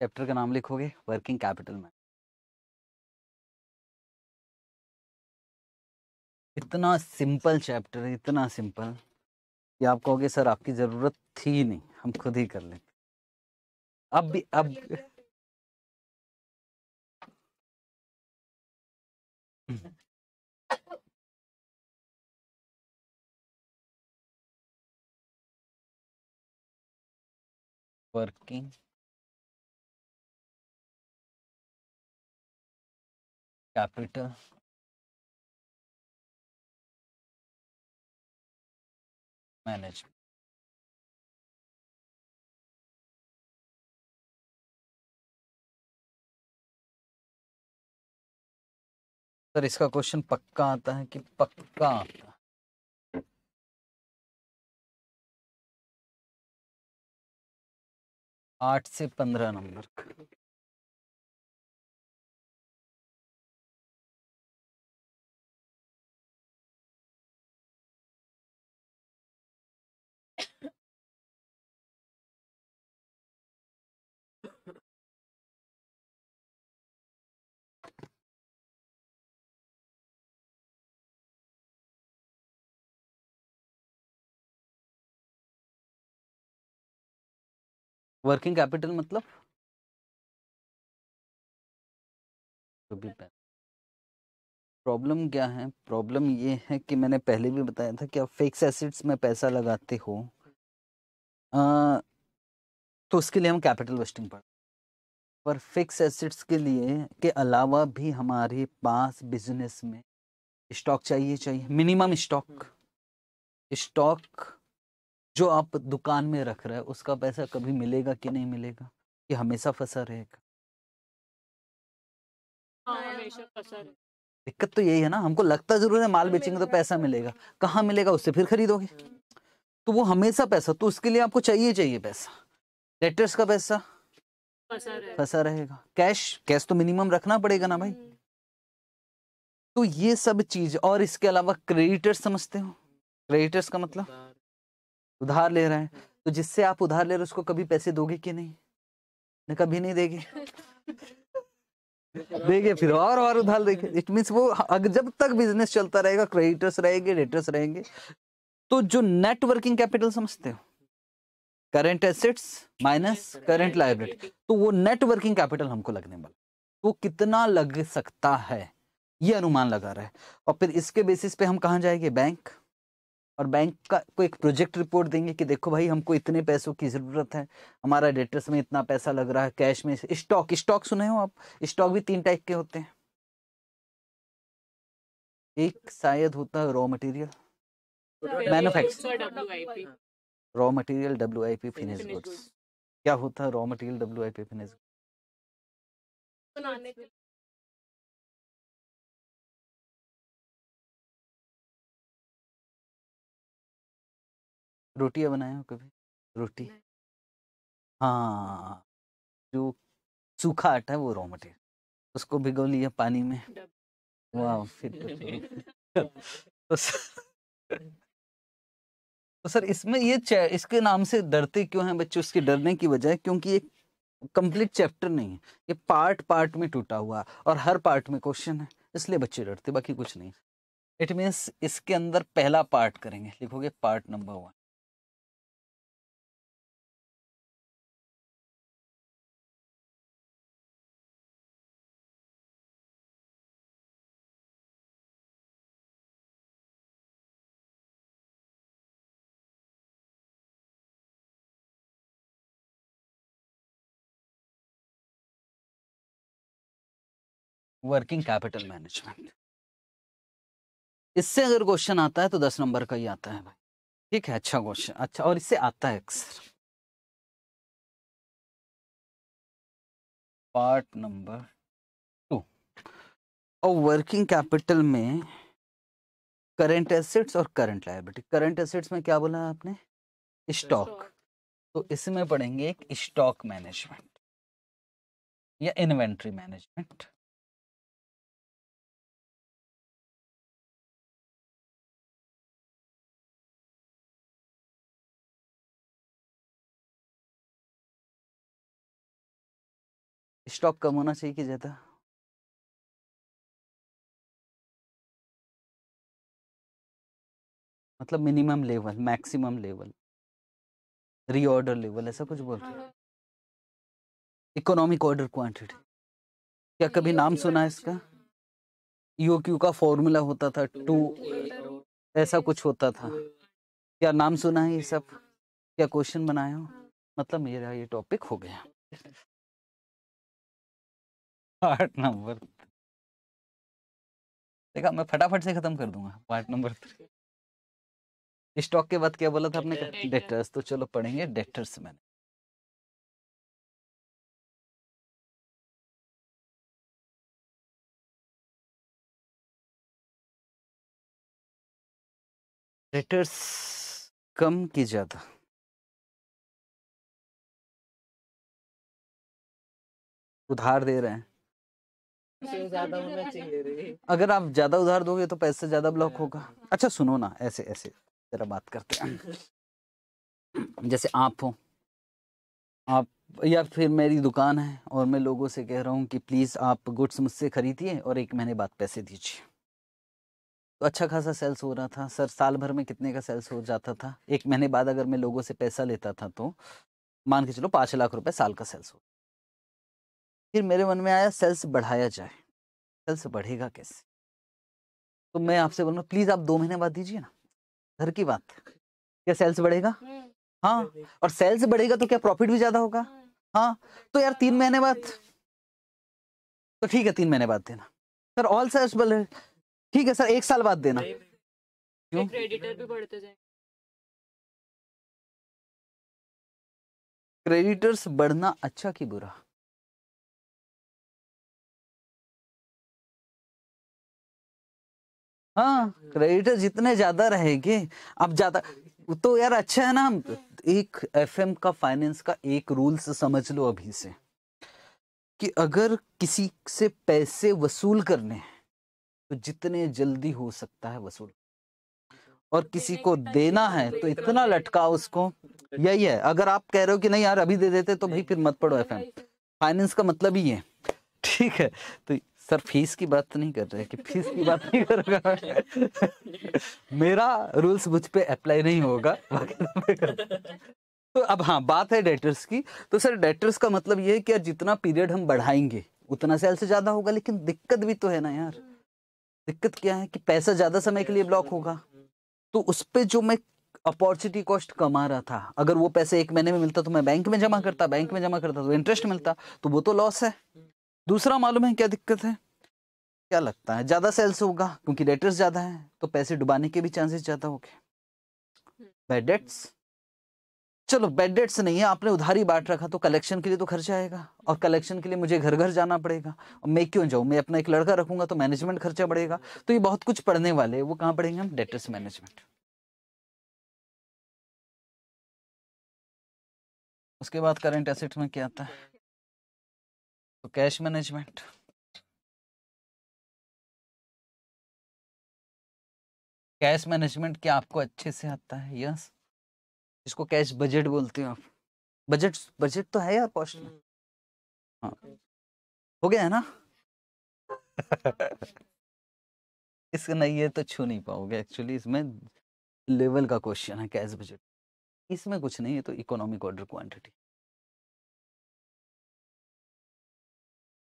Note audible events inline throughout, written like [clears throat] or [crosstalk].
Chapter का नाम लिखोगे वर्किंग कैपिटल में इतना सिंपल चैप्टर है इतना सिंपल कि आप कहोगे सर आपकी ज़रूरत थी नहीं हम खुद ही कर लेंगे अब भी अब [laughs] वर्किंग कैपिटल मैनेजमेंट सर इसका क्वेश्चन पक्का आता है कि पक्का आता आठ से पंद्रह नंबर वर्किंग कैपिटल मतलब टू प्रॉब्लम क्या है प्रॉब्लम ये है कि मैंने पहले भी बताया था कि आप फिक्स एसिड्स में पैसा लगाते हो आ, तो उसके लिए हम कैपिटल वेस्टिंग पढ़ पर फिक्स एसिड्स के लिए के अलावा भी हमारे पास बिजनेस में स्टॉक चाहिए चाहिए मिनिमम स्टॉक स्टॉक जो आप दुकान में रख रहे हैं उसका पैसा कभी मिलेगा कि नहीं मिलेगा ये हमेशा फंसा रहेगा हाँ, हाँ, हाँ, दिक्कत तो यही है ना हमको लगता जरूर है माल बेचेंगे तो पैसा मिलेगा कहाँ मिलेगा उससे फिर खरीदोगे हम्म। तो वो हमेशा पैसा तो उसके लिए आपको चाहिए चाहिए पैसा लेटर्स का पैसा फंसा रहेगा कैश कैश तो मिनिमम रखना पड़ेगा ना भाई हम्म। तो ये सब चीज और इसके अलावा क्रेडिटर्स समझते हो क्रेडिटर्स का मतलब उधार ले रहे हैं हम्म। तो जिससे आप उधार ले रहे उसको कभी पैसे दोगे कि नहीं न कभी नहीं देगी [laughs] देंगे फिर और और उधार देंगे इट मीन वो जब तक बिजनेस चलता रहेगा क्रेडिटर्स रहेंगे डेटर्स रहेंगे तो जो नेटवर्किंग कैपिटल समझते हो current assets minus current liability तो वो नेटवर्किंग कैपिटल हमको लगने वाला वो कितना लग सकता है ये अनुमान लगा रहा है और फिर इसके बेसिस पे हम कहा जाएंगे बैंक और बैंक का को एक प्रोजेक्ट रिपोर्ट देंगे कि देखो भाई हमको इतने पैसों की ज़रूरत है हमारा डेटर्स में इतना पैसा लग रहा है कैश में स्टॉक स्टॉक सुने हो आप स्टॉक भी तीन टाइप के होते हैं एक शायद होता है raw material manufacture raw material W I P finish goods क्या होता है raw material W I P finish रोटियां बनाए हो कभी रोटी हाँ जो सूखा आटा है वो रॉ मटेरियल उसको भिगो लिया पानी में वाह [laughs] फिर तो तो, तो सर इसमें ये इसके नाम से डरते क्यों हैं बच्चे उसके डरने की वजह क्योंकि ये कंप्लीट चैप्टर नहीं है ये पार्ट पार्ट में टूटा हुआ और हर पार्ट में क्वेश्चन है इसलिए बच्चे डरते बाकी कुछ नहीं इट मीन्स इसके अंदर पहला पार्ट करेंगे लिखोगे part number one working capital management इससे अगर क्वेश्चन आता है तो दस नंबर का ही आता है भाई ठीक है अच्छा क्वेश्चन अच्छा और इससे आता है अक्सर पार्ट नंबर टू और वर्किंग कैपिटल में करंट एसेट्स और करंट लाइबिलिटी करंट एसेट्स में क्या बोला आपने स्टॉक तो इसमें पढ़ेंगे एक स्टॉक मैनेजमेंट या इन्वेंट्री मैनेजमेंट स्टॉक कम होना चाहिए कि ज़्यादा मतलब minimum level maximum level reorder level ऐसा कुछ बोल रहे हाँ। इकोनॉमिक ऑर्डर क्वांटिटी क्या हाँ, कभी नाम e सुना है इसका यू क्यू e का फॉर्मूला होता था e टू ऐसा कुछ होता था क्या नाम सुना है ये सब क्या क्वेश्चन बनाया हो मतलब मेरा ये टॉपिक हो गया पार्ट नंबर देखा मैं फटाफट से खत्म कर दूंगा पार्ट नंबर थ्री स्टॉक के बाद क्या बोला था आपने डेटर्स तो चलो पढ़ेंगे डेटर्स मैंने डेटर्स कम की ज्यादा उधार दे रहे हैं अगर आप ज्यादा उधार दोगे तो पैसे ज्यादा ब्लॉक हाँ। होगा अच्छा सुनो ना ऐसे ऐसे जरा बात करते हैं [laughs] जैसे आप हो आप या फिर मेरी दुकान है और मैं लोगों से कह रहा हूँ कि प्लीज़ आप गुड्स मुझसे खरीदिए और एक महीने बाद पैसे दीजिए तो अच्छा खासा सेल्स हो रहा था सर साल भर में कितने का सेल्स हो जाता था एक महीने बाद अगर मैं लोगों से पैसा लेता था तो मान के चलो पाँच लाख रुपए साल का सेल्स हो फिर मेरे मन में आया सेल्स बढ़ाया जाए सेल्स बढ़ेगा कैसे तो मैं आपसे बोलूँ प्लीज आप दो महीने बाद दीजिए ना घर की बात क्या सेल्स बढ़ेगा हाँ और सेल्स बढ़ेगा तो क्या प्रॉफिट भी ज्यादा होगा हाँ तो यार तीन महीने बाद तो ठीक है तीन महीने बाद देना सर ऑल सेल्स बढ़े ठीक है सर एक साल बाद देना क्यों भी बढ़ते क्रेडिटर्स बढ़ना अच्छा कि बुरा हाँ क्रेडिटर जितने ज्यादा रहेंगे अब ज्यादा तो यार अच्छा है ना हम एक एफएम का फाइनेंस का एक रूल्स समझ लो अभी से कि अगर किसी से पैसे वसूल करने हैं तो जितने जल्दी हो सकता है वसूल और तो किसी को देना है तो इतना लटका उसको यही है अगर आप कह रहे हो कि नहीं यार अभी दे देते तो भाई फिर मत पढ़ो एफ तो फाइनेंस का मतलब ही है ठीक है तो सर तो [laughs] फीस की बात नहीं कर रहे कि फीस की बात नहीं कर रहा मेरा रूल्स मुझ पे अप्लाई नहीं होगा तो अब हाँ बात है डेटर्स की तो सर डेटर्स का मतलब ये है कि यार जितना पीरियड हम बढ़ाएंगे उतना सेल से ज़्यादा होगा लेकिन दिक्कत भी तो है ना यार दिक्कत क्या है कि पैसा ज़्यादा समय के लिए ब्लॉक होगा तो उस पर जो मैं अपॉर्चुनिटी कॉस्ट कमा रहा था अगर वो पैसे एक महीने में मिलता तो मैं बैंक में जमा करता बैंक में जमा करता तो इंटरेस्ट मिलता तो वो तो लॉस है दूसरा मालूम है क्या दिक्कत है क्या लगता है ज़्यादा सेल्स होगा क्योंकि डेटर्स ज़्यादा है तो पैसे डुबाने के भी चांसेस ज़्यादा हो गए बैड डेट्स चलो बैड डेट्स नहीं है आपने उधारी बांट रखा तो कलेक्शन के लिए तो खर्चा आएगा और कलेक्शन के लिए मुझे घर घर जाना पड़ेगा और मैं क्यों जाऊँ मैं अपना एक लड़का रखूंगा तो मैनेजमेंट खर्चा बढ़ेगा तो ये बहुत कुछ पढ़ने वाले वो कहाँ पढ़ेंगे हम डेटर्स मैनेजमेंट उसके बाद करंट एसेट्स में क्या आता है तो कैश मैनेजमेंट कैश मैनेजमेंट क्या आपको अच्छे से आता है यस इसको कैश बजट बोलते हो आप बजट बजट तो है यार क्वेश्चन में हाँ हो गया है ना [laughs] इसका नहीं है तो छू नहीं पाओगे एक्चुअली इसमें लेवल का क्वेश्चन है कैश बजट इसमें कुछ नहीं है तो economic order quantity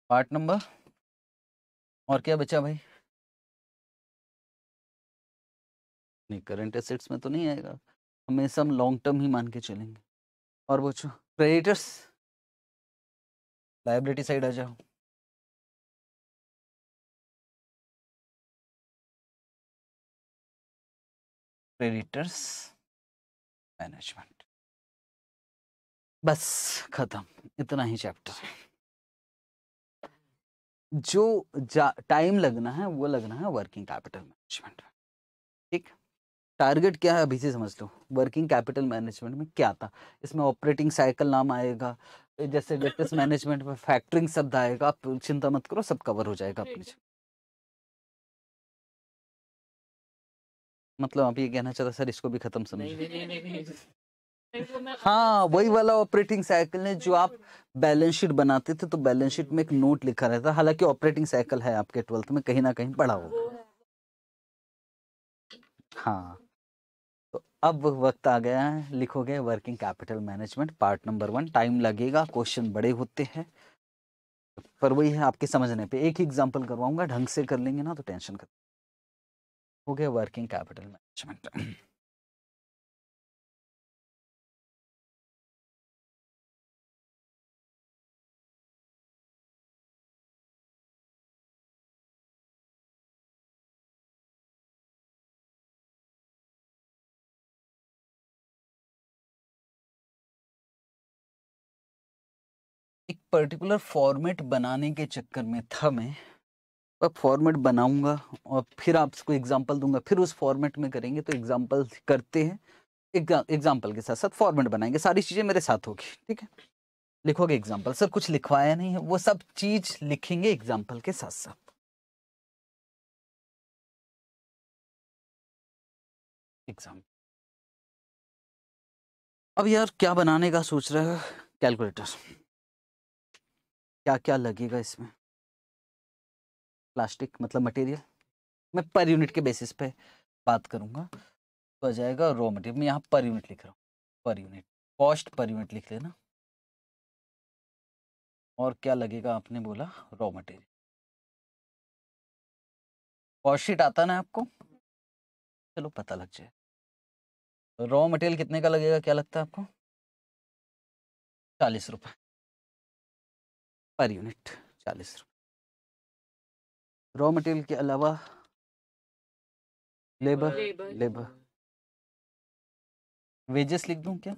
part number और क्या बचा भाई नहीं करंट एसेट्स में तो नहीं आएगा हमेशा हम लॉन्ग टर्म ही मान के चलेंगे और पूछो क्रेडिटर्स लाइबिलिटी साइड आ जाओ क्रेडिटर्स मैनेजमेंट बस खत्म इतना ही चैप्टर है जो टाइम लगना है वो लगना है वर्किंग कैपिटल मैनेजमेंट में ठीक टारगेट क्या है अभी से समझ लो वर्किंग कैपिटल मैनेजमेंट में क्या था इसमें ऑपरेटिंग साइकिल नाम आएगा जैसे डेटस मैनेजमेंट [laughs] में फैक्टरिंग शब्द आएगा आप चिंता मत करो सब कवर हो जाएगा अपने मतलब आप ये कहना चाहते सर इसको भी खत्म समझ हाँ वही वाला ऑपरेटिंग साइकिल है जो आप बैलेंस शीट बनाते थे तो बैलेंस शीट में एक नोट लिखा रहता हालांकि ऑपरेटिंग साइकिल है आपके ट्वेल्थ में कहीं ना कहीं पढ़ा होगा हाँ तो अब वक्त आ गया है लिखोगे working capital management part number one time लगेगा क्वेश्चन बड़े होते हैं पर वही है आपके समझने पे एक ही एग्जांपल करवाऊंगा ढंग से कर लेंगे ना तो टेंशन कर हो गया working capital management particular format बनाने के चक्कर में था मैं अब फॉर्मेट बनाऊंगा और फिर आपको एग्जांपल दूंगा फिर उस फॉर्मेट में करेंगे तो एग्जांपल करते हैं एग्जाम्पल के साथ साथ फॉर्मेट बनाएंगे सारी चीज़ें मेरे साथ होगी ठीक है लिखोगे एग्जाम्पल सर कुछ लिखवाया नहीं है वो सब चीज लिखेंगे एग्जाम्पल के साथ साथ एग्जाम्पल अब यार क्या बनाने का सोच रहे हो कैलकुलेटर क्या क्या लगेगा इसमें प्लास्टिक मतलब मटेरियल मैं पर यूनिट के बेसिस पे बात करूँगा तो आ जाएगा रॉ मटेरियल मैं यहाँ पर यूनिट लिख रहा हूँ per unit cost per unit लिख लेना और क्या लगेगा आपने बोला रॉ मटेरियल कॉस्ट शीट आता ना आपको चलो पता लग जाए रॉ तो मटेरियल कितने का लगेगा क्या लगता है आपको चालीस रुपये पर यूनिट चालीस रुपये रॉ मटेरियल के अलावा लेबर लेबर वेजेस लिख दूं क्या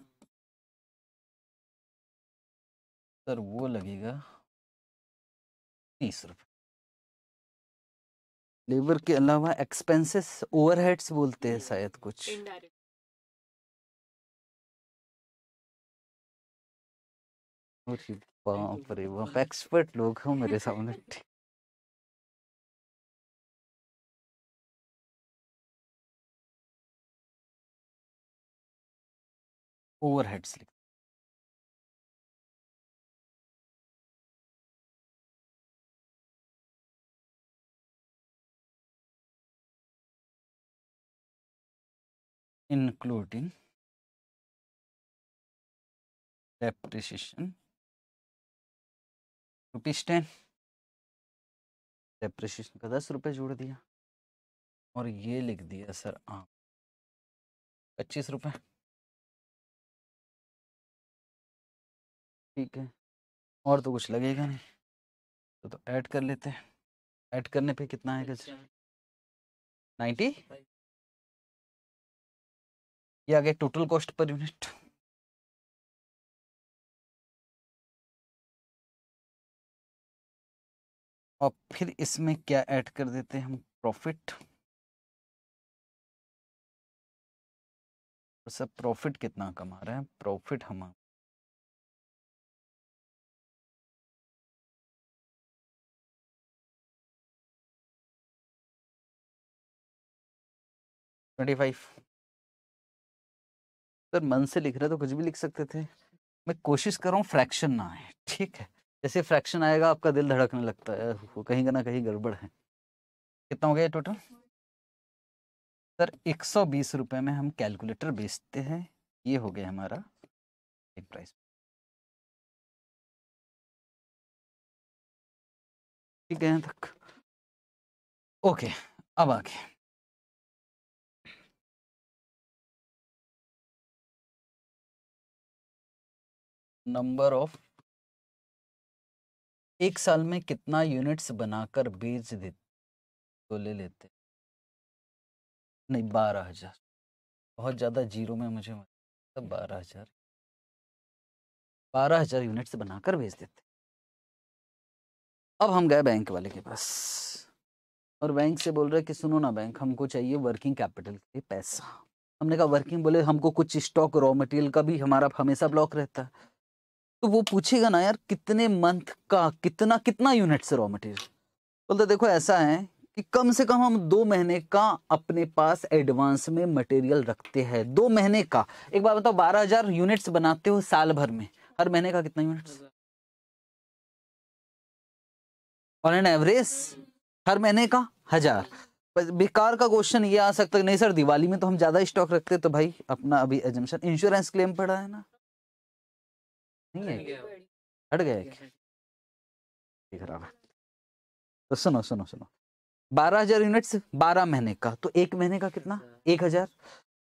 सर वो लगेगा तीस रुपये लेबर के अलावा एक्सपेंसेस ओवरहेड्स बोलते हैं शायद कुछ और बाप रे बाप एक्सपर्ट लोग हो मेरे सामने [laughs] ओवरहेड्स लिख including depreciation rupees ten depreciation का दस रुपये जोड़ दिया और ये लिख दिया सर आप पच्चीस रुपये ठीक है और तो कुछ लगेगा नहीं तो तो ऐड कर लेते हैं ऐड करने पे कितना आएगा सर नाइन्टी ये आ गया टोटल कॉस्ट पर यूनिट और फिर इसमें क्या ऐड कर देते हैं हम प्रॉफिट सब प्रॉफिट कितना कमा रहे हैं प्रॉफिट हमारा ट्वेंटी फाइव सर मन से लिख रहे तो कुछ भी लिख सकते थे मैं कोशिश कर रहा हूँ फ्रैक्शन ना आए ठीक है जैसे फ्रैक्शन आएगा आपका दिल धड़कने लगता है कहीं का ना कहीं गड़बड़ है कितना हो गया टोटल सर एक सौ बीस रुपये में हम कैलकुलेटर बेचते हैं ये हो गया हमारा एक प्राइस ठीक है तक ओके अब आगे नंबर ऑफ एक साल में कितना यूनिट्स बनाकर बेच देते तो ले लेते नहीं बारह हजार बहुत ज़्यादा जीरो में मुझे मतलब बारह हजार बारह हजार यूनिट्स बनाकर बेच देते अब हम गए बैंक वाले के पास और बैंक से बोल रहे कि सुनो ना बैंक हमको चाहिए वर्किंग कैपिटल के लिए पैसा हमने कहा वर्किंग बोले हमको कुछ स्टॉक रॉ मटेरियल का भी हमारा हमेशा ब्लॉक रहता है तो वो पूछेगा ना यार कितने मंथ का कितना कितना यूनिट से रॉ मटेरियल बोलते देखो ऐसा है कि कम से कम हम दो महीने का अपने पास एडवांस में मटेरियल रखते हैं दो महीने का एक बार बताओ बारह हजार यूनिट्स बनाते हो साल भर में हर महीने का कितना यूनिट्स ऑन एन एवरेज हर महीने का हजार बेकार का क्वेश्चन ये आ सकता है नहीं सर दिवाली में तो हम ज्यादा स्टॉक रखते तो भाई अपना अभी एजम्पन इंश्योरेंस क्लेम पड़ा है ना नहीं है हट गया दिख रहा है तो सुनो सुनो सुनो बारह हजार यूनिट्स बारह महीने का तो एक महीने का कितना अच्छा। एक हजार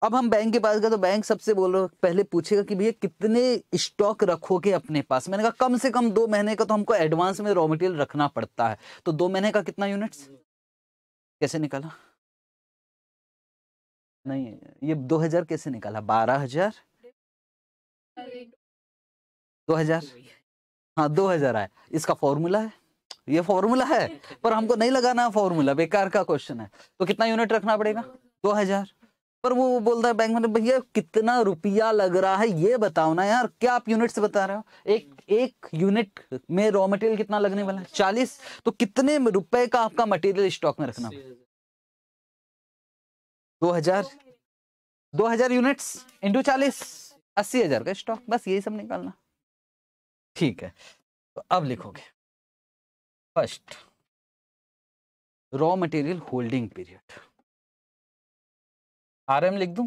अब हम बैंक के पास गए तो बैंक सबसे बोल रहे पहले पूछेगा कि भैया कितने स्टॉक रखोगे अपने पास मैंने कहा कम से कम दो महीने का तो हमको एडवांस में रॉ मटेरियल रखना पड़ता है तो दो महीने का कितना यूनिट्स हम्म। कैसे निकाला नहीं ये दो हजार कैसे निकाला बारह हजार दो हजार हाँ दो हजार आया इसका फॉर्मूला है ये फॉर्मूला है पर हमको नहीं लगाना फॉर्मूला बेकार का क्वेश्चन है तो कितना यूनिट रखना पड़ेगा दो हजार पर वो बोलता है बैंक में भैया कितना रुपया लग रहा है ये बताओ ना यार क्या आप यूनिट से बता रहे हो एक एक यूनिट में रॉ मटेरियल कितना लगने वाला है चालीस तो कितने रुपए का आपका मटेरियल स्टॉक में रखना दो हजार दो हजार यूनिट्स इंटू चालीस अस्सी हजार का स्टॉक बस यही सब निकालना ठीक है तो अब लिखोगे first raw material holding period R M लिख दूं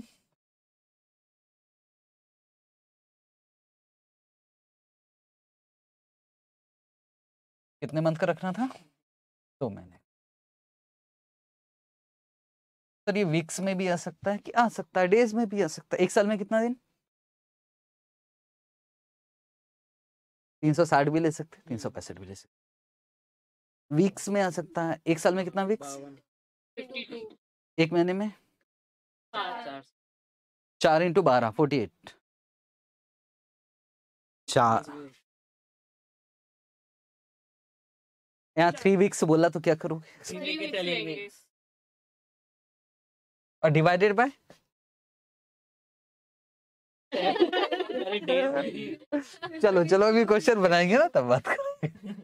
कितने मंथ का रखना था दो महीने सर ये वीक्स में भी आ सकता है कि आ सकता है डेज में भी आ सकता है एक साल में कितना दिन तीन सौ साठ भी ले सकते तीन सौ पैंसठ भी ले सकते वीक्स में आ सकता है एक साल में कितना वीक्स एक महीने में चार इंटू बारह फोर्टी एट चार यहाँ थ्री वीक्स बोला तो क्या करोगे और डिवाइडेड बाय [laughs] चलो चलो अभी क्वेश्चन बनाएंगे ना तब बात करेंगे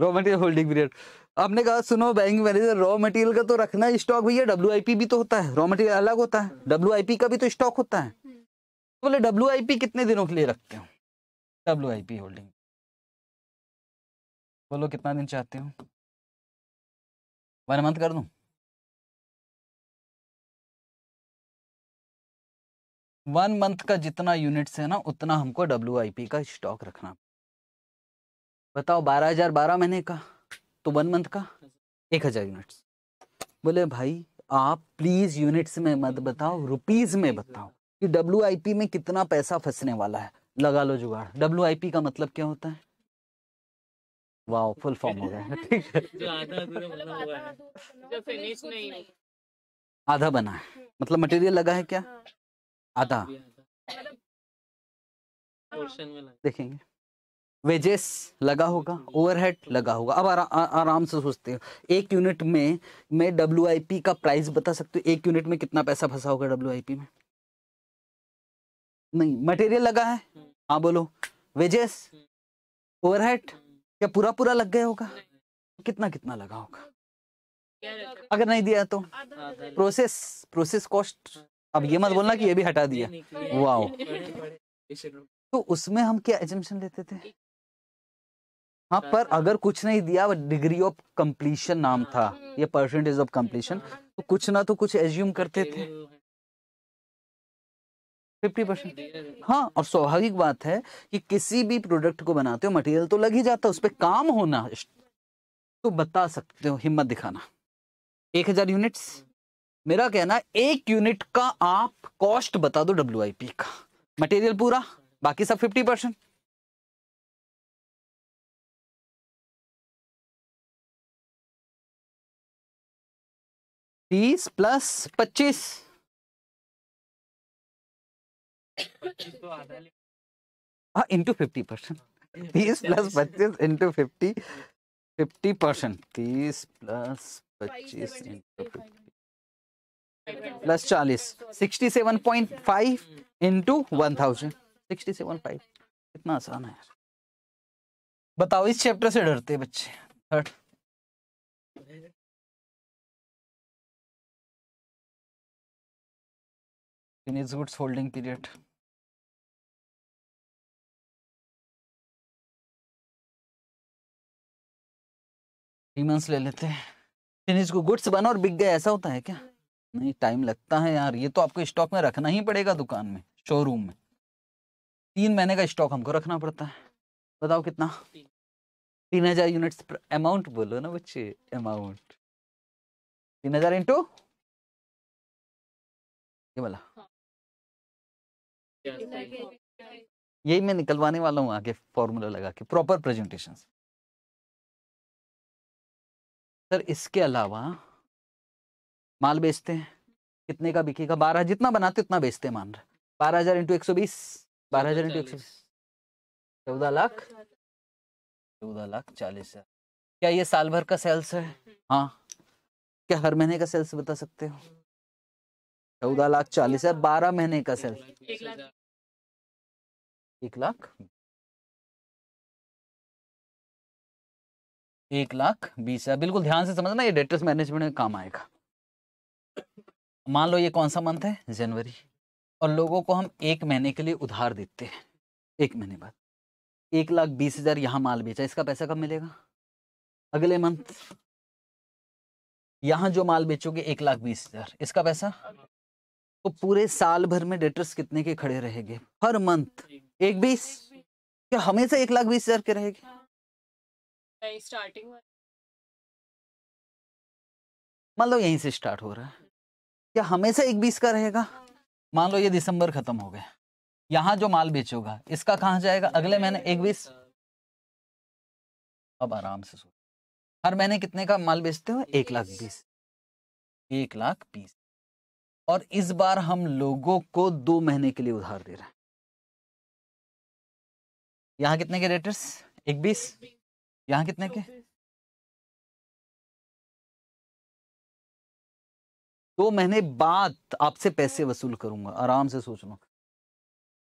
रॉ मटेरियल होल्डिंग पीरियड आपने कहा सुनो बैंक मैनेजर रॉ मटेरियल का तो रखना स्टॉक भैया डब्ल्यू भी तो होता है रॉ मटेरियल अलग होता है डब्ल्यू का भी तो स्टॉक होता है हम्म। तो बोले डब्ल्यू कितने दिनों के लिए रखते हो डब्ल्यू होल्डिंग बोलो कितना दिन चाहते हो वन मंथ कर दूँ वन मंथ का जितना यूनिट्स है ना उतना हमको डब्ल्यू का स्टॉक रखना बताओ बारह हजार बारह महीने का तो वन मंथ का एक हजार यूनिट्स बोले भाई आप प्लीज यूनिट्स में मत बताओ रुपीज में बताओ कि डब्ल्यू में कितना पैसा फंसने वाला है लगा लो जुगाड़ डब्ल्यू का मतलब क्या होता है वाह फुल फॉर्म हो गया ठीक है मतलब तो आधा बना है मतलब मटेरियल हम्म। लगा है क्या हाँ। आधा मतलब हाँ। देखेंगे वेजेस लगा होगा ओवरहेड लगा होगा अब आरा, आ, आराम से सोचते हो एक यूनिट में मैं डब्ल्यू का प्राइस बता सकती हूँ एक यूनिट में कितना पैसा फंसा होगा डब्ल्यू में नहीं मटेरियल लगा है हम्म। हाँ बोलो वेजेस हम्म। ओवरहेड हम्म। क्या पूरा पूरा लग गया होगा कितना कितना लगा होगा अगर नहीं दिया तो प्रोसेस प्रोसेस कॉस्ट हाँ। अब ये मत बोलना कि ये भी हटा दिया वाह तो उसमें हम क्या एजम्पन लेते थे हाँ पर अगर कुछ नहीं दिया डिग्री ऑफ कंप्लीशन नाम था हाँ, हम्म। ये परसेंटेज ऑफ कंप्लीशन तो कुछ ना तो कुछ एज्यूम करते थे फिफ्टी परसेंट हाँ और स्वाभाविक बात है कि किसी भी प्रोडक्ट को बनाते हो मटेरियल तो लग ही जाता है उस पर काम होना तो बता सकते हो हिम्मत दिखाना एक हजार यूनिट्स मेरा कहना एक यूनिट का आप कॉस्ट बता दो डब्ल्यू का मटेरियल पूरा बाकी सब फिफ्टी परसेंट तीस प्लस पच्चीस हाँ इंटू फिफ्टी परसेंट तीस प्लस पच्चीस इंटू फिफ्टी फिफ्टी परसेंट तीस प्लस पच्चीस इंटू फिफ्टी प्लस चालीस sixty seven point five into one thousand sixty seven five कितना आसान है यार बताओ इस चैप्टर से डरते हैं बच्चे third finish goods holding period हीमंस ले लेते हैं फिनिश को गुड्स बना और बिक गए ऐसा होता है क्या नहीं टाइम लगता है यार ये तो आपको स्टॉक में रखना ही पड़ेगा दुकान में शोरूम में तीन महीने का स्टॉक हमको रखना पड़ता है बताओ कितना तीन हजार यूनिट्स अमाउंट बोलो ना बच्चे अमाउंट तीन हजार इंटू ये बोला हाँ। यही मैं निकलवाने वाला हूँ आगे फॉर्मूला लगा के प्रॉपर प्रेजेंटेशन सर इसके अलावा माल बेचते हैं कितने का बिकेगा बारह जितना बनाते उतना बेचते हैं मान रहे बारह हजार इंटू एक सौ बीस बारह हजार इंटू एक सौ बीस चौदह लाख चौदह लाख चालीस हजार क्या ये साल भर का सेल्स है हाँ क्या हर महीने का सेल्स बता सकते हो चौदह लाख चालीस हजार बारह महीने का सेल्स एक लाख एक लाख बीस हजार बिल्कुल ध्यान से समझना ये डेटर्स मैनेजमेंट में काम आएगा मान लो ये कौन सा मंथ है जनवरी और लोगों को हम एक महीने के लिए उधार देते हैं एक महीने बाद एक लाख बीस हजार यहाँ माल बेचा इसका पैसा कब मिलेगा अगले मंथ यहाँ जो माल बेचोगे एक लाख बीस हजार इसका पैसा तो पूरे साल भर में डेटर्स कितने के खड़े रहेंगे हर मंथ एक बीस क्या हमेशा एक लाख बीस हजार के रहेगी स्टार्टिंग हाँ। मान लो यहीं से स्टार्ट हो रहा है क्या हमेशा एक बीस का रहेगा मान लो ये दिसंबर खत्म हो गए यहां जो माल बेचोगा इसका कहाँ जाएगा अगले महीने एक बीस अब आराम से सोच हर महीने कितने का माल बेचते हो एक लाख बीस एक लाख बीस और इस बार हम लोगों को दो महीने के लिए उधार दे रहे हैं यहां कितने के रेटर्स एक बीस यहां कितने के दो तो महीने बाद आपसे पैसे वसूल करूंगा आराम से सोच लो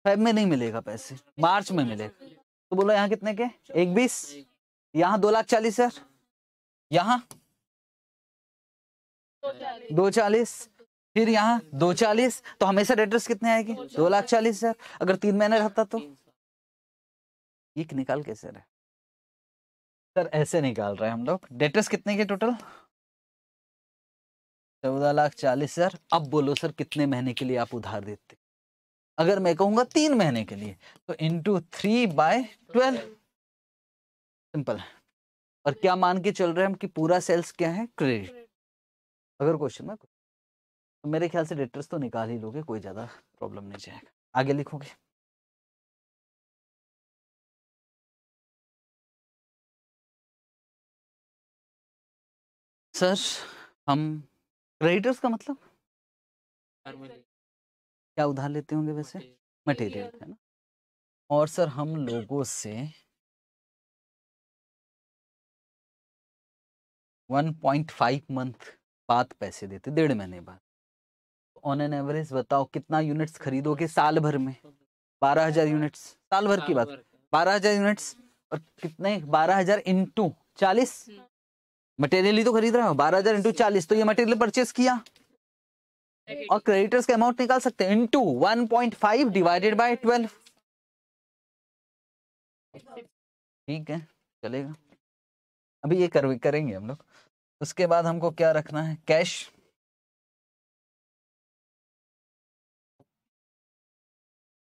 फेब में नहीं मिलेगा पैसे मार्च में मिलेगा तो बोलो यहाँ कितने के एक बीस यहाँ दो लाख चालीस हजार यहाँ दो चालीस फिर यहाँ दो चालीस तो हमेशा डेटर्स कितने आएगी दो लाख चालीस हजार अगर तीन महीने रहता तो ये निकाल कैसे रहे सर ऐसे निकाल रहे हैं हम लोग डेटर्स कितने के टोटल चौदह लाख चालीस हजार अब बोलो सर कितने महीने के लिए आप उधार देते अगर मैं कहूंगा तीन महीने के लिए तो into three by twelve simple है और क्या मान के चल रहे हैं हम कि पूरा सेल्स क्या है क्रेडिट अगर क्वेश्चन में तो मेरे ख्याल से डेटर्स तो निकाल ही लोगे कोई ज़्यादा प्रॉब्लम नहीं जाएगा आगे लिखोगे सर हम क्रेडिटर्स का मतलब क्या उधार लेते होंगे वैसे मटेरियल है ना और सर हम लोगों से 1.5 मंथ बाद पैसे देते डेढ़ महीने बाद ऑन एन एवरेज बताओ कितना यूनिट्स खरीदोगे साल भर में तो बारह हजार यूनिट्स साल भर की बात बारह हजार यूनिट्स और कितने बारह हजार इंटू चालीस हम्म। मटेरियल ही तो खरीद रहा हूँ बारह हजार इंटू चालीस तो ये मटेरियल परचेस किया और क्रेडिटर्स का अमाउंट निकाल सकते हैं into one point five divided by twelve ठीक है चलेगा अभी ये कर, करेंगे हम लोग उसके बाद हमको क्या रखना है कैश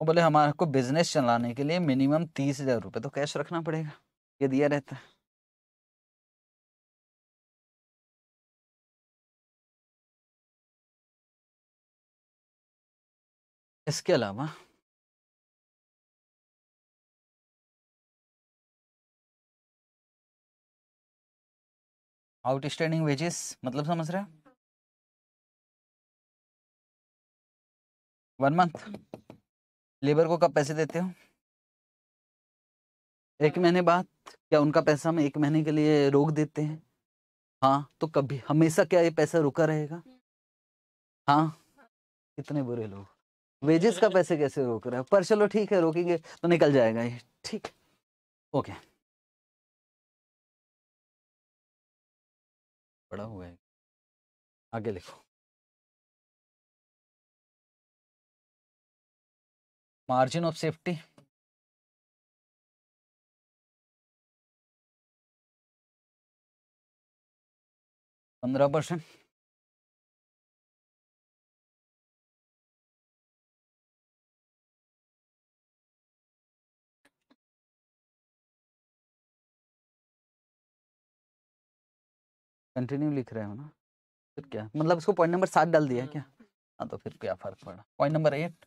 बोले हमारे को बिजनेस चलाने के लिए मिनिमम तीस हजार रुपये तो कैश रखना पड़ेगा ये दिया रहता है इसके अलावा आउटस्टैंडिंग वेजेस मतलब समझ रहे हैं वन मंथ लेबर को कब पैसे देते हो एक हाँ। महीने बाद क्या उनका पैसा हम एक महीने के लिए रोक देते हैं हाँ तो कभी हमेशा क्या ये पैसा रुका रहेगा हाँ कितने बुरे लोग वेजेस का पैसे कैसे रोक रहे हैं पर चलो ठीक है रोकेंगे तो निकल जाएगा ये ठीक ओके बड़ा हुआ है आगे लिखो मार्जिन ऑफ सेफ्टी पंद्रह परसेंट कंटिन्यू लिख रहे हो ना फिर हम्म। क्या मतलब इसको पॉइंट नंबर सात डाल दिया हाँ। क्या हाँ तो फिर क्या फर्क पड़ा point number eight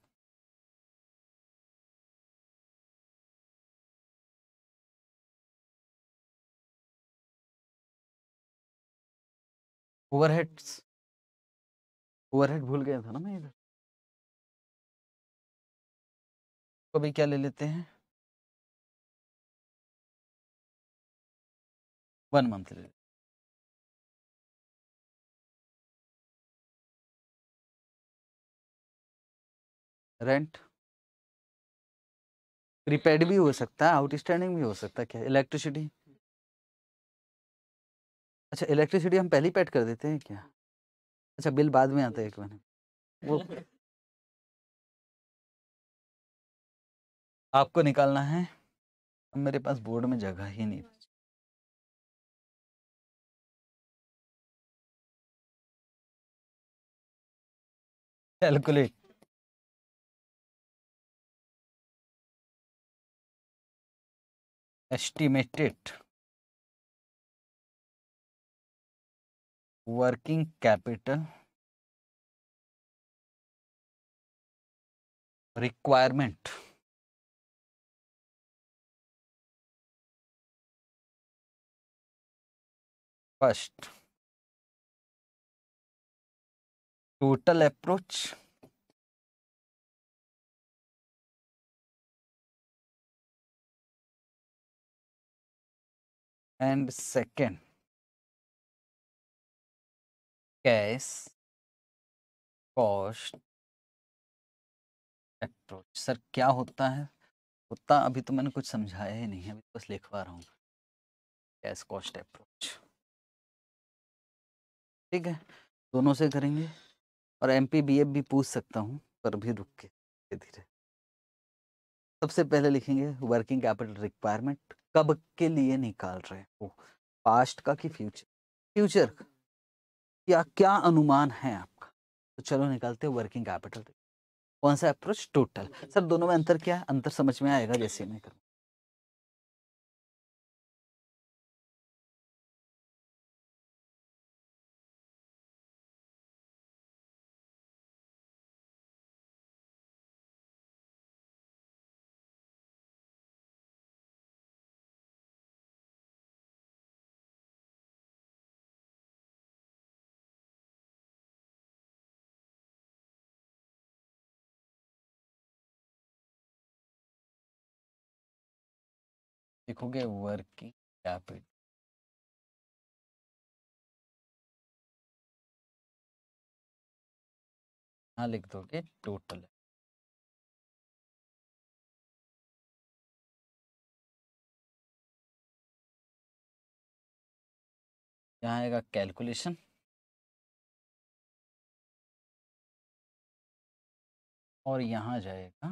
overheads overhead भूल गया था ना मैं इधर तो क्या ले लेते हैं वन मंथ ले लेते रेंट प्रीपेड भी हो सकता है आउटस्टैंडिंग भी हो सकता है क्या इलेक्ट्रिसिटी अच्छा इलेक्ट्रिसिटी हम पहले पैड कर देते हैं क्या अच्छा बिल बाद में आता है एक महीने वो आपको निकालना है अब मेरे पास बोर्ड में जगह ही नहीं calculate estimated working capital requirement first total approach and second cash cost approach sir क्या होता है होता अभी तो मैंने कुछ समझाया ही नहीं है अभी तो बस लिखवा रहा हूँ कैश कॉस्ट अप्रोच ठीक है दोनों से करेंगे और एम पी बी एफ भी पूछ सकता हूँ पर भी रुक के धीरे धीरे सबसे पहले लिखेंगे वर्किंग कैपिटल रिक्वायरमेंट कब के लिए निकाल रहे हो पास्ट का कि फ्यूचर फ्यूचर या क्या अनुमान है आपका तो चलो निकालते हैं वर्किंग कैपिटल कौन सा अप्रोच टोटल सर दोनों में अंतर क्या है अंतर समझ में आएगा जैसे मैं करूँ लिखोगे वर्किंग कैपिटल यहाँ लिख दोगे टोटल यहाँ आएगा कैलकुलेशन और यहाँ जाएगा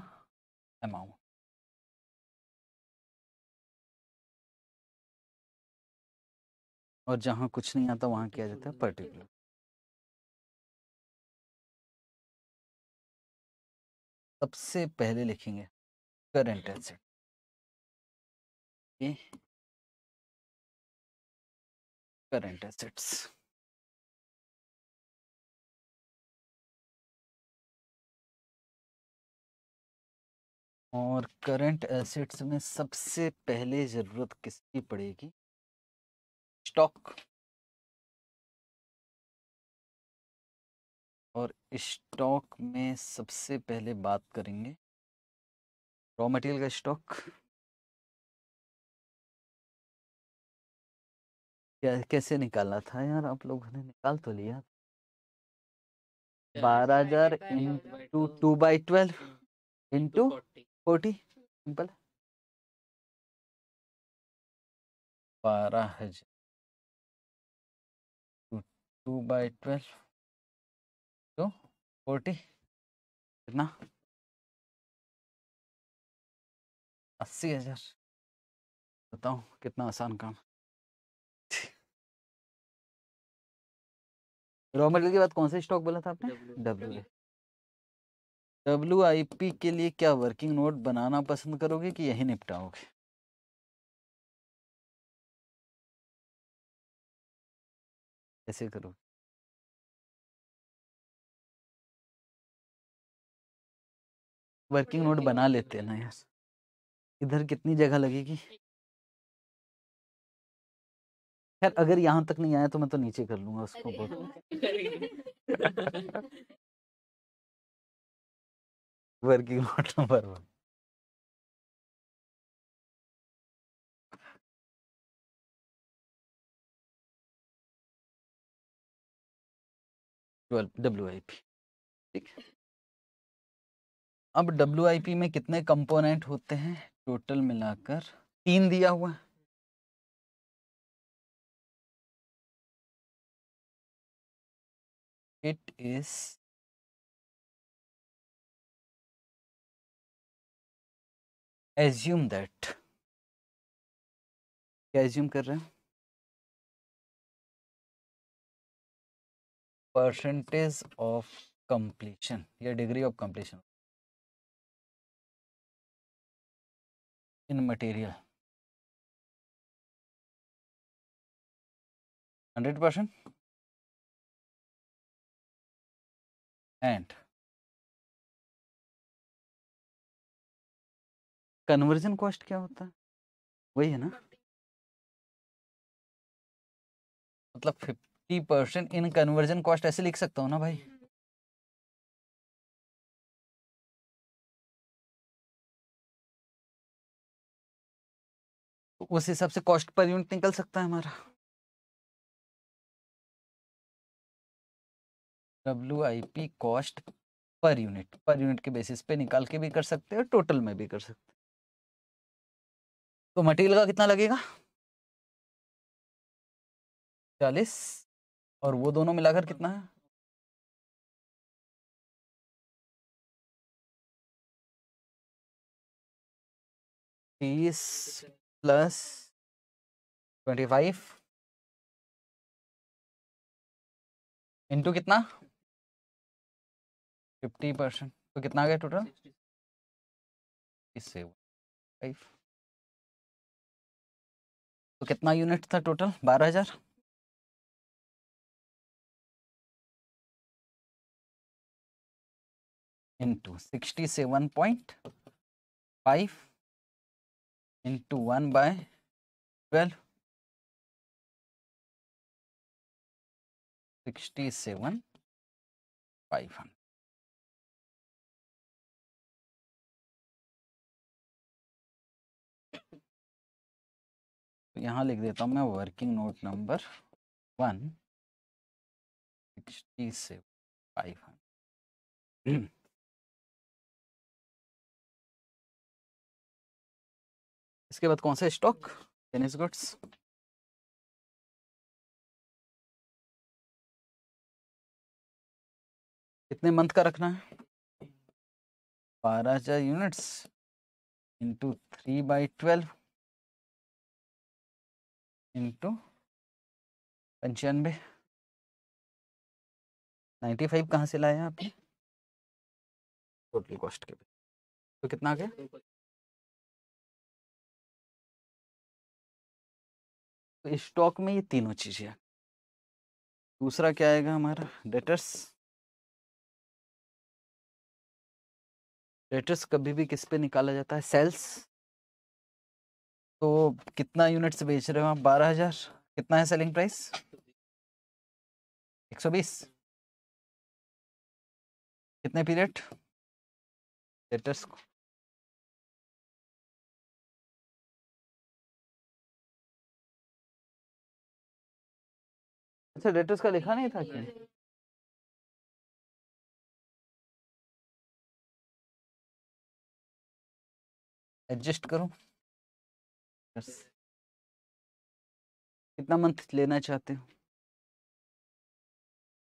अमाउंट और जहाँ कुछ नहीं आता वहाँ किया जाता है हम्म। पर्टिकुलर सबसे पहले लिखेंगे करंट एसेट करंट एसेट्स और करंट एसेट्स में सबसे पहले ज़रूरत किसकी पड़ेगी स्टॉक और स्टॉक में सबसे पहले बात करेंगे रॉ मटेरियल का स्टॉक कैसे निकालना था यार आप लोगों ने निकाल तो लिया बारह हजार into two by twelve into forty simple बारह हजार टू बाई ट्वेल्व तो फोर्टी कितना अस्सी हजार बताओ कितना आसान काम रॉ मटेरियल के बाद कौन सा स्टॉक बोला था आपने डब्ल्यू डब्ल्यू आई पी के लिए क्या वर्किंग नोट बनाना पसंद करोगे कि यही निपटाओगे ऐसे करो वर्किंग नोट बना लेते हैं ना यार। इधर कितनी जगह लगेगी? ख़ैर अगर यहां तक नहीं आया तो मैं तो नीचे कर लूंगा उसको बहुत। हाँ, [laughs] working note number one twelve W ठीक अब डब्ल्यू में कितने कंपोनेंट होते हैं टोटल मिलाकर तीन दिया हुआ है इज एज्यूम दैट क्या एज्यूम कर रहे हैं परसेंटेज ऑफ कंप्लीशन या degree of completion in material hundred percent and conversion cost क्या होता है वही है ना मतलब fifty percent in conversion cost ऐसे लिख सकता हूँ ना भाई तो उस हिसाब से कॉस्ट पर यूनिट निकल सकता है हमारा W I P cost per unit per unit के बेसिस पे निकाल के भी कर सकते हैं टोटल में भी कर सकते हैं तो मटेरियल का कितना लगेगा चालीस और वो दोनों मिलाकर कितना है तीस प्लस ट्वेंटी फाइव इंटू कितना फिफ्टी परसेंट तो कितना आ गया टोटल इससे फाइव तो कितना यूनिट था टोटल बारह हज़ार into 67.5 into 1 by 12 67 500 तो यहां लिख देता हूं मैं working note number one sixty seven five hundred इसके बाद कौन सा स्टॉक फिनिश गुड्स कितने मंथ का रखना है बारह हजार units into three by twelve into पंचानबे नाइन्टी फाइव कहाँ से लाया आपने टोटल कॉस्ट के तो कितना आ गया तो स्टॉक में ये तीनों चीज़ें दूसरा क्या आएगा हमारा डेटर्स डेटर्स कभी भी किस पे निकाला जाता है सेल्स तो कितना यूनिट्स बेच रहे हो आप बारह हज़ार कितना है सेलिंग प्राइस एक सौ बीस कितने पीरियड डेटर्स को अच्छा लेटेस्ट का लिखा नहीं था क्या एडजस्ट करूं कितना मंथ लेना चाहते हो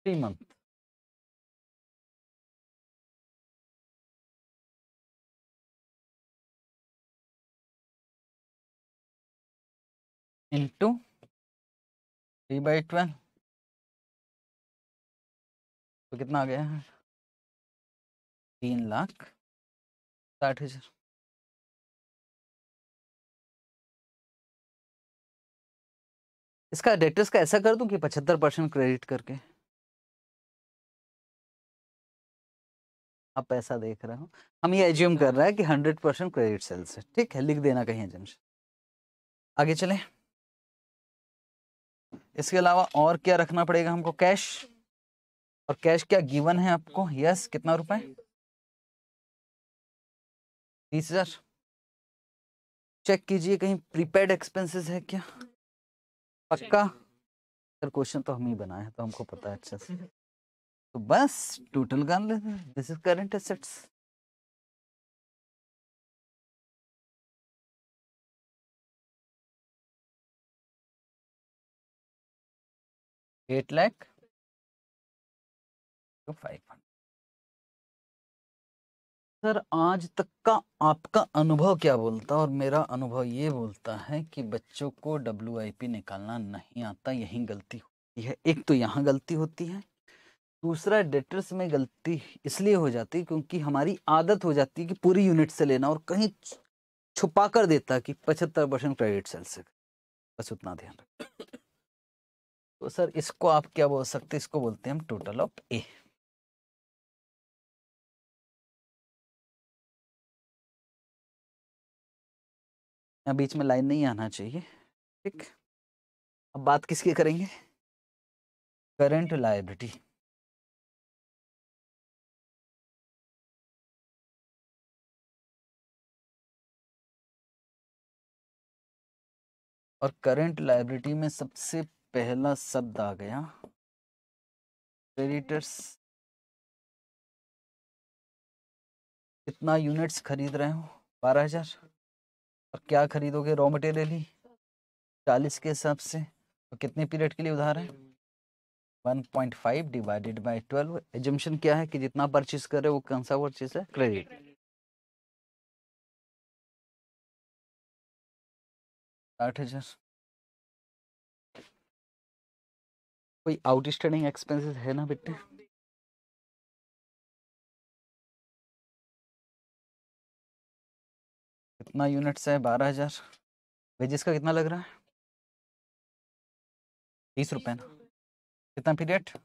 three month into three by twelve तो कितना आ गया है तीन लाख साठ हजार इसका डेटर्स का ऐसा कर दूं कि पचहत्तर परसेंट क्रेडिट करके आप पैसा देख रहे हो हम ये एज्यूम कर रहा है कि हंड्रेड परसेंट क्रेडिट सेल्स है ठीक है लिख देना कहीं एजेंशन आगे चले इसके अलावा और क्या रखना पड़ेगा हमको कैश और कैश क्या गिवन है आपको यस कितना रुपए तीस हजार चेक कीजिए कहीं प्रीपेड एक्सपेंसेस है क्या पक्का सर क्वेश्चन तो हम ही बनाए हैं तो हमको पता है अच्छा से तो बस टोटल कर लेते हैं this is current assets eight lakh का फाइव सर आज तक का आपका अनुभव क्या बोलता है और मेरा अनुभव ये बोलता है कि बच्चों को डब्ल्यू निकालना नहीं आता यही गलती होती है एक तो यहाँ गलती होती है दूसरा डेटर्स में गलती इसलिए हो जाती है क्योंकि हमारी आदत हो जाती है कि पूरी यूनिट से लेना और कहीं छुपा कर देता कि पचहत्तर परसेंट क्रेडिट सेल से बस उतना ध्यान रखें तो सर इसको आप क्या बोल सकते इसको बोलते हैं हम टोटल ऑफ ए यहाँ बीच में लाइन नहीं आना चाहिए ठीक अब बात किसकी करेंगे करंट लाइबिलिटी और करंट लाइबिलिटी में सबसे पहला शब्द आ गया क्रेडिटर्स कितना यूनिट्स खरीद रहे हो बारह हजार और क्या खरीदोगे रॉ मटेरियल ही चालीस के हिसाब से तो कितने पीरियड के लिए उधार है 1.5 डिवाइडेड बाय 12 एजम्पन क्या है कि जितना परचेज कर रहे हो वो कौन सा परचेज है क्रेडिट साठ हजार कोई आउटस्टैंडिंग एक्सपेंसेस है ना बेटे कितना यूनिट्स है बारह हजार वेजेस का कितना लग रहा है तीस रुपये ना कितना पीरियड कुछ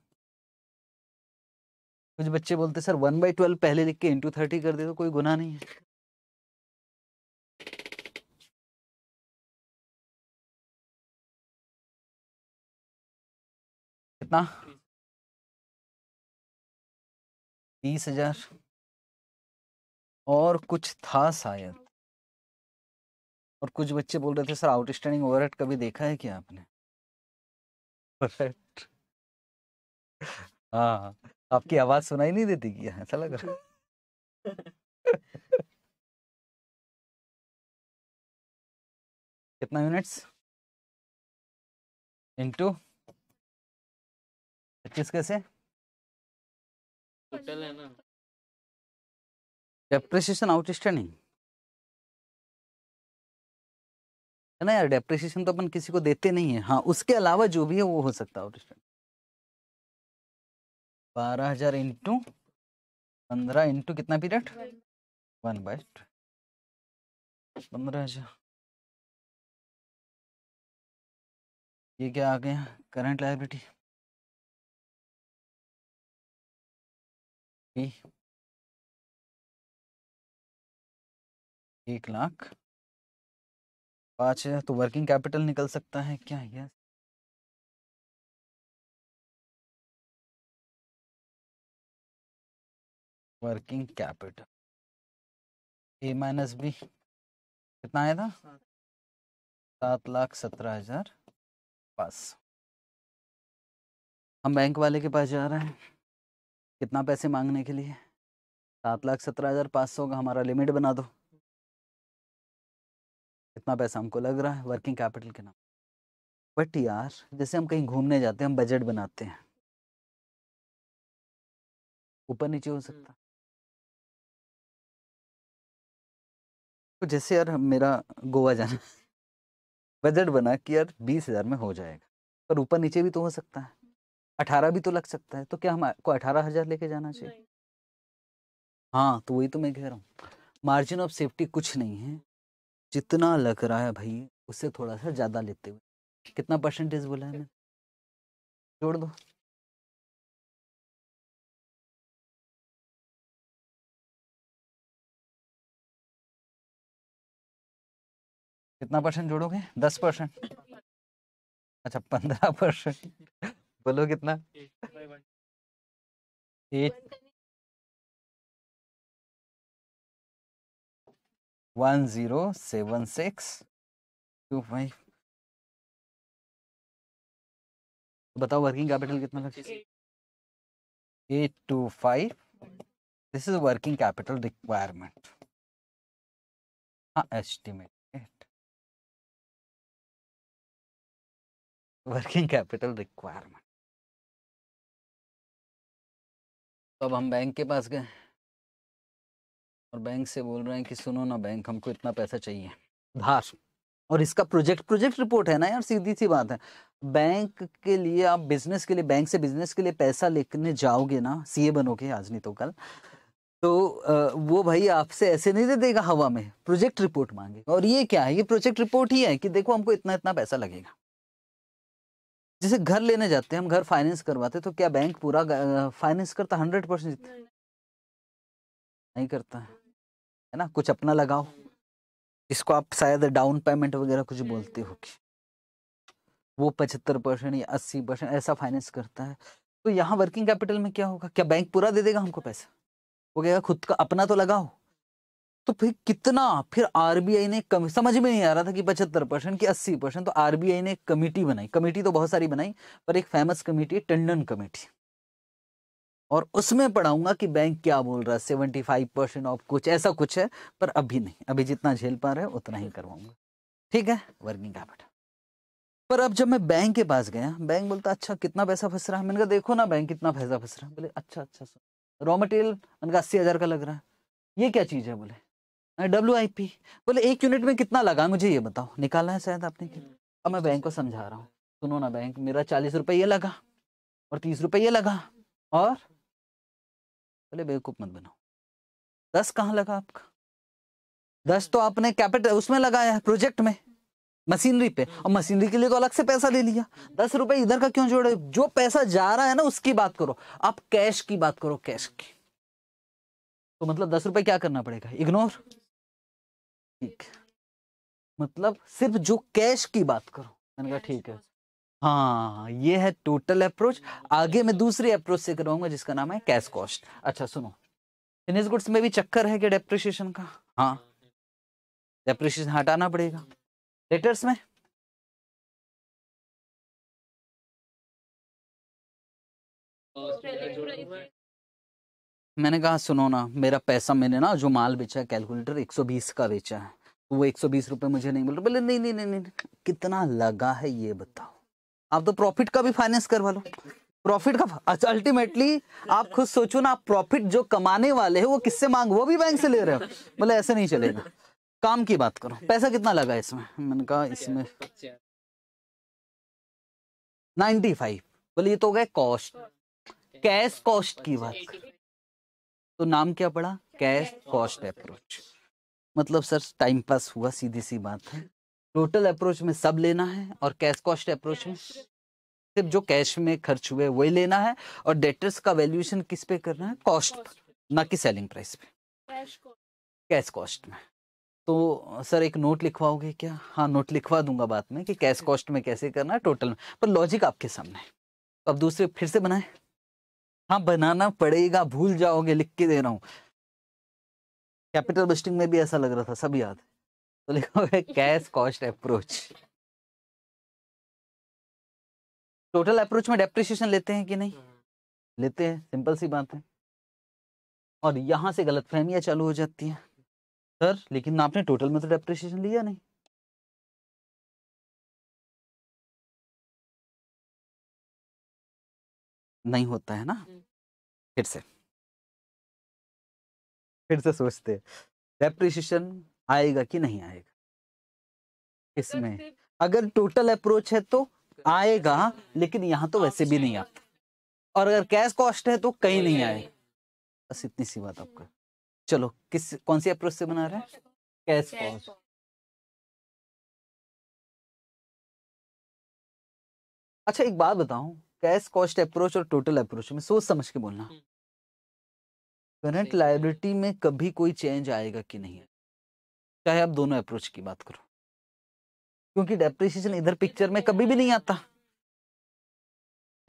बच्चे बोलते सर वन बाई ट्वेल्व पहले लिख के इंटू थर्टी कर दे तो कोई गुना नहीं है कितना तीस हजार और कुछ था शायद और कुछ बच्चे बोल रहे थे सर आउटस्टैंडिंग ओवरहेड कभी देखा है क्या आपने हाँ आपकी आवाज सुनाई नहीं देती क्या ऐसा लग रहा कितना यूनिट्स इनटू पच्चीस कैसे टोटल तो है ना डेप्रिसिएशन आउटस्टैंडिंग है ना यार डेप्रिसिएशन तो अपन किसी को देते नहीं है हाँ उसके अलावा जो भी है वो हो सकता है स्टूडेंट बारह हजार इंटू पंद्रह इंटू कितना पीरियड वन बाय पंद्रह हजार ये क्या आ गया करंट लाइबिलिटी एक लाख पाँच तो वर्किंग कैपिटल निकल सकता है क्या yes working capital A minus B कितना आया था सात लाख सत्रह हजार पास हम बैंक वाले के पास जा रहे हैं कितना पैसे मांगने के लिए सात लाख सत्रह हजार पाँच सौ का हमारा लिमिट बना दो इतना पैसा हमको लग रहा है वर्किंग कैपिटल के नाम बट यार जैसे हम कहीं घूमने जाते हैं हम बजट बनाते हैं ऊपर नीचे हो सकता तो जैसे यार मेरा गोवा जाना [laughs] बजट बना कि यार बीस हजार में हो जाएगा पर ऊपर नीचे भी तो हो सकता है अठारह भी तो लग सकता है तो क्या हम को अठारह हजार लेके जाना चाहिए हाँ तो वही तो मैं कह रहा हूँ मार्जिन ऑफ सेफ्टी कुछ नहीं है जितना लग रहा है भाई उससे थोड़ा सा ज़्यादा लेते हुए कितना परसेंटेज बोला है मैं जोड़ दो कितना परसेंट जोड़ोगे दस परसेंट अच्छा पंद्रह परसेंट बोलो कितना one zero seven six two five बताओ वर्किंग कैपिटल कितना लग eight two five this is working capital requirement हाँ एस्टिमेट वर्किंग कैपिटल रिक्वायरमेंट तो अब हम बैंक के पास गए और बैंक से बोल रहे हैं कि सुनो ना बैंक हमको इतना पैसा चाहिए धार और इसका प्रोजेक्ट प्रोजेक्ट रिपोर्ट है ना यार सीधी सी बात है बैंक के लिए आप बिजनेस के लिए बैंक से बिजनेस के लिए पैसा लेने जाओगे ना सीए बनोगे आज नहीं तो कल तो वो भाई आपसे ऐसे नहीं दे देगा हवा में प्रोजेक्ट रिपोर्ट मांगे और ये क्या है ये प्रोजेक्ट रिपोर्ट ही है कि देखो हमको इतना इतना पैसा लगेगा जैसे घर लेने जाते हैं हम घर फाइनेंस करवाते तो क्या बैंक पूरा फाइनेंस करता हंड्रेड परसेंट नहीं करता है है ना कुछ अपना लगाओ इसको आप शायद डाउन पेमेंट वगैरह कुछ बोलते हम्म। हो कि वो पचहत्तर परसेंट या अस्सी परसेंट ऐसा फाइनेंस करता है तो यहाँ वर्किंग कैपिटल में क्या होगा क्या बैंक पूरा दे देगा हमको पैसा वो कहेगा खुद का अपना तो लगाओ तो फिर कितना फिर आरबीआई ने कम समझ में नहीं आ रहा था कि पचहत्तर परसेंट की अस्सी परसेंट तो आरबीआई ने कमेटी बनाई कमेटी तो बहुत सारी बनाई पर एक फेमस कमेटी है टंडन कमेटी और उसमें पढ़ाऊंगा कि बैंक क्या बोल रहा है सेवेंटी फाइव परसेंट ऑफ कुछ ऐसा कुछ है पर अभी नहीं अभी जितना झेल पा रहे उतना ही करवाऊंगा ठीक है वर्किंग कैपिटल पर अब जब मैं बैंक के पास गया बैंक बोलता अच्छा कितना पैसा फंस रहा है मैंने कहा देखो ना बैंक कितना पैसा फंस रहा है बोले अच्छा अच्छा सर रॉ मटेरियल मैंने कहा अस्सी हज़ार का लग रहा है ये क्या चीज़ है बोले डब्ल्यू आई पी बोले एक यूनिट में कितना लगा मुझे ये बताओ निकाला है शायद आपने हम्म, अब मैं बैंक को समझा रहा हूँ सुनो ना बैंक मेरा चालीस रुपये लगा और तीस रुपये लगा और बोले बेवकूफ मत बनाओ दस कहाँ लगा आपका दस तो आपने हम्म। कैपिटल उसमें लगाया है प्रोजेक्ट में मशीनरी पे और हम्म। मशीनरी के लिए तो अलग से पैसा ले लिया हम्म। दस रुपए इधर का क्यों जोड़े जो पैसा जा रहा है ना उसकी बात करो आप कैश की बात करो कैश की तो मतलब दस रुपए क्या करना पड़ेगा इग्नोर ठीक मतलब सिर्फ जो कैश की बात करो मैंने कहा ठीक है हाँ ये है टोटल अप्रोच आगे मैं दूसरी अप्रोच से करवाऊंगा जिसका नाम है कैश कॉस्ट अच्छा सुनो फिनिश गुड्स में भी चक्कर है कि डेप्रिशिएशन का हाँ डेप्रिशिएशन हटाना पड़ेगा लेटर्स में मैंने कहा सुनो ना मेरा पैसा मैंने ना जो माल बेचा है कैलकुलेटर 120 का बेचा है वो 120 रुपए मुझे नहीं मिल रहा बोले नहीं नहीं नहीं नहीं कितना लगा है ये बताओ आप तो प्रॉफिट का भी फाइनेंस करवा लो प्रॉफिट का अच्छा अल्टीमेटली आप खुद सोचो ना आप प्रॉफिट जो कमाने वाले हैं वो किससे मांग वो भी बैंक से ले रहे हो बोले मतलब ऐसे नहीं चलेगा काम की बात करो पैसा कितना लगा इसमें मैंने कहा इसमें नाइन्टी फाइव बोले ये तो हो गया कॉस्ट कैश कॉस्ट की बात करो तो नाम क्या पड़ा कैश कॉस्ट अप्रोच मतलब सर टाइम पास हुआ सीधी सी बात है टोटल अप्रोच में सब लेना है और कैश कॉस्ट अप्रोच में सिर्फ जो कैश में खर्च हुए वही लेना है और डेटर्स का वैल्यूएशन किस पे करना है कॉस्ट पर ना कि सेलिंग प्राइस पे कैश कॉस्ट में तो सर एक नोट लिखवाओगे क्या हाँ नोट लिखवा दूंगा बाद में कि कैश कॉस्ट में कैसे करना है टोटल में पर लॉजिक आपके सामने तो अब दूसरे फिर से बनाए हाँ बनाना पड़ेगा भूल जाओगे लिख के दे रहा हूँ कैपिटल बस्टिंग में भी ऐसा लग रहा था सब याद है तो लिखा हुआ है cash cost approach total approach में डेप्रिसिएशन लेते हैं कि नहीं हम्म। लेते हैं सिंपल सी बात है और यहां से गलत फहमियां चालू हो जाती हैं सर लेकिन आपने टोटल में तो डेप्रिसिएशन लिया नहीं नहीं होता है ना हम्म। फिर से फिर से सोचते हैं डेप्रिसिएशन आएगा कि नहीं आएगा इसमें अगर टोटल अप्रोच है तो आएगा लेकिन यहाँ तो हाँ, वैसे भी नहीं आता और अगर कैश कॉस्ट है तो कहीं नहीं आएगा बस इतनी सी बात आपका चलो किस कौन सी अप्रोच से बना रहे हैं कैश कॉस्ट अच्छा एक बात बताऊं कैश कॉस्ट अप्रोच और टोटल अप्रोच में सोच समझ के बोलना करंट हम्म। लाइबिलिटी में कभी कोई चेंज आएगा कि नहीं चाहे आप दोनों अप्रोच की बात करो क्योंकि डेप्रिसिएशन इधर पिक्चर में कभी भी नहीं आता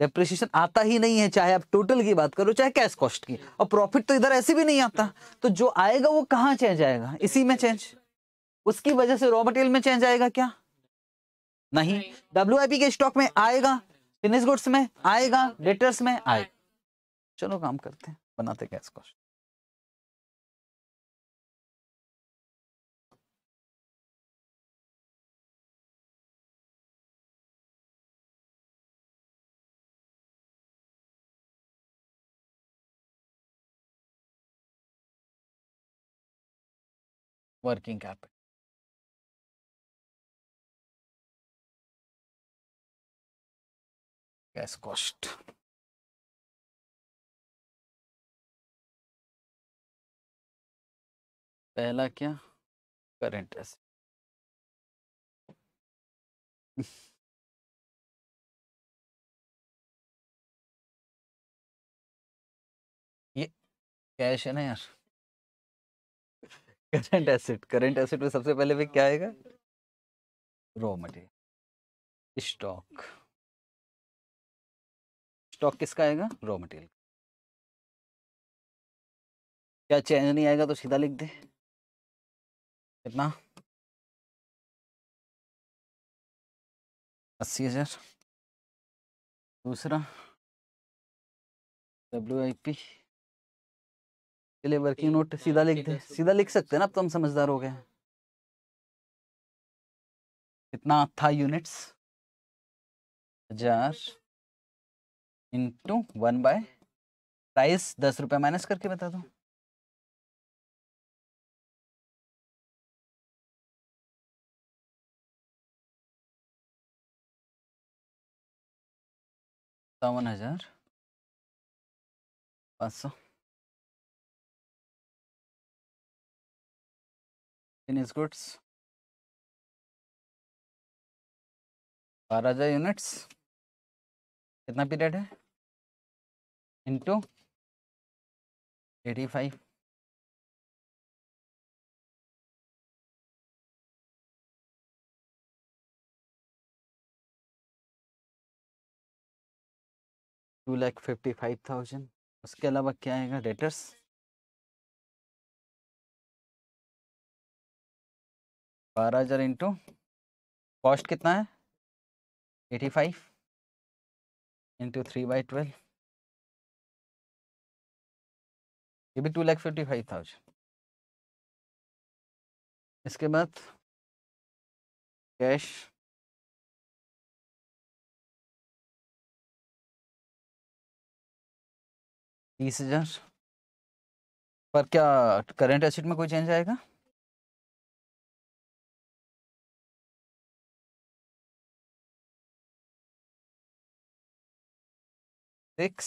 डेप्रिसिएशन आता ही नहीं है चाहे आप टोटल की बात करो चाहे कैश कॉस्ट की और प्रॉफिट तो इधर ऐसे भी नहीं आता तो जो आएगा वो कहाँ चेंज आएगा इसी में चेंज उसकी वजह से रॉ मटेरियल में चेंज आएगा क्या नहीं डब्ल्यू के स्टॉक में आएगा फिनिश गुड्स में आएगा लेटर्स में आएगा चलो काम करते हैं बनाते cash cost working capital cash cost पहला क्या करेंट एसेट [laughs] ये कैश है ना यार करंट एसेट करंट एसेट में सबसे पहले भी क्या आएगा रॉ मटेरियल स्टॉक स्टॉक किसका आएगा रॉ मटेरियल क्या चेंज नहीं आएगा तो सीधा लिख दे कितना अस्सी हजार दूसरा डब्ल्यू आई पी चलिए वर्किंग नोट सीधा लिख दे सीधा लिख सकते हैं ना अब तो हम समझदार हो गए हैं कितना था यूनिट्स हजार इंटू वन बाय प्राइस दस रुपये माइनस करके बता दो सत्तावन हजार पाँच सौ फिनिश गुड्स बारह हजार यूनिट्स कितना पीरियड है into eighty five two lakh fifty five thousand उसके अलावा क्या आएगा डेटर्स बारह हज़ार इंटू कॉस्ट कितना है eighty five into three by twelve ये भी two lakh fifty five thousand इसके बाद कैश तीस हज़ार पर क्या करेंट एसिड में कोई चेंज आएगा six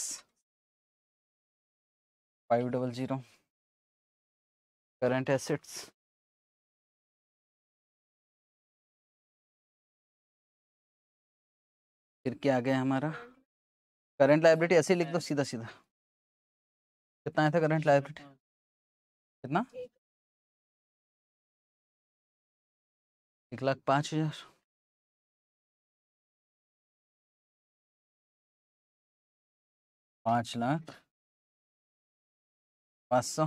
five double zero current assets फिर क्या आ गया हमारा करंट लाइब्रेटी ऐसे ही लिख दो सीधा सीधा कितना आया था करंट लाइब्रेरी कितना एक लाख पाँच हजार पाँच लाख पाँच सौ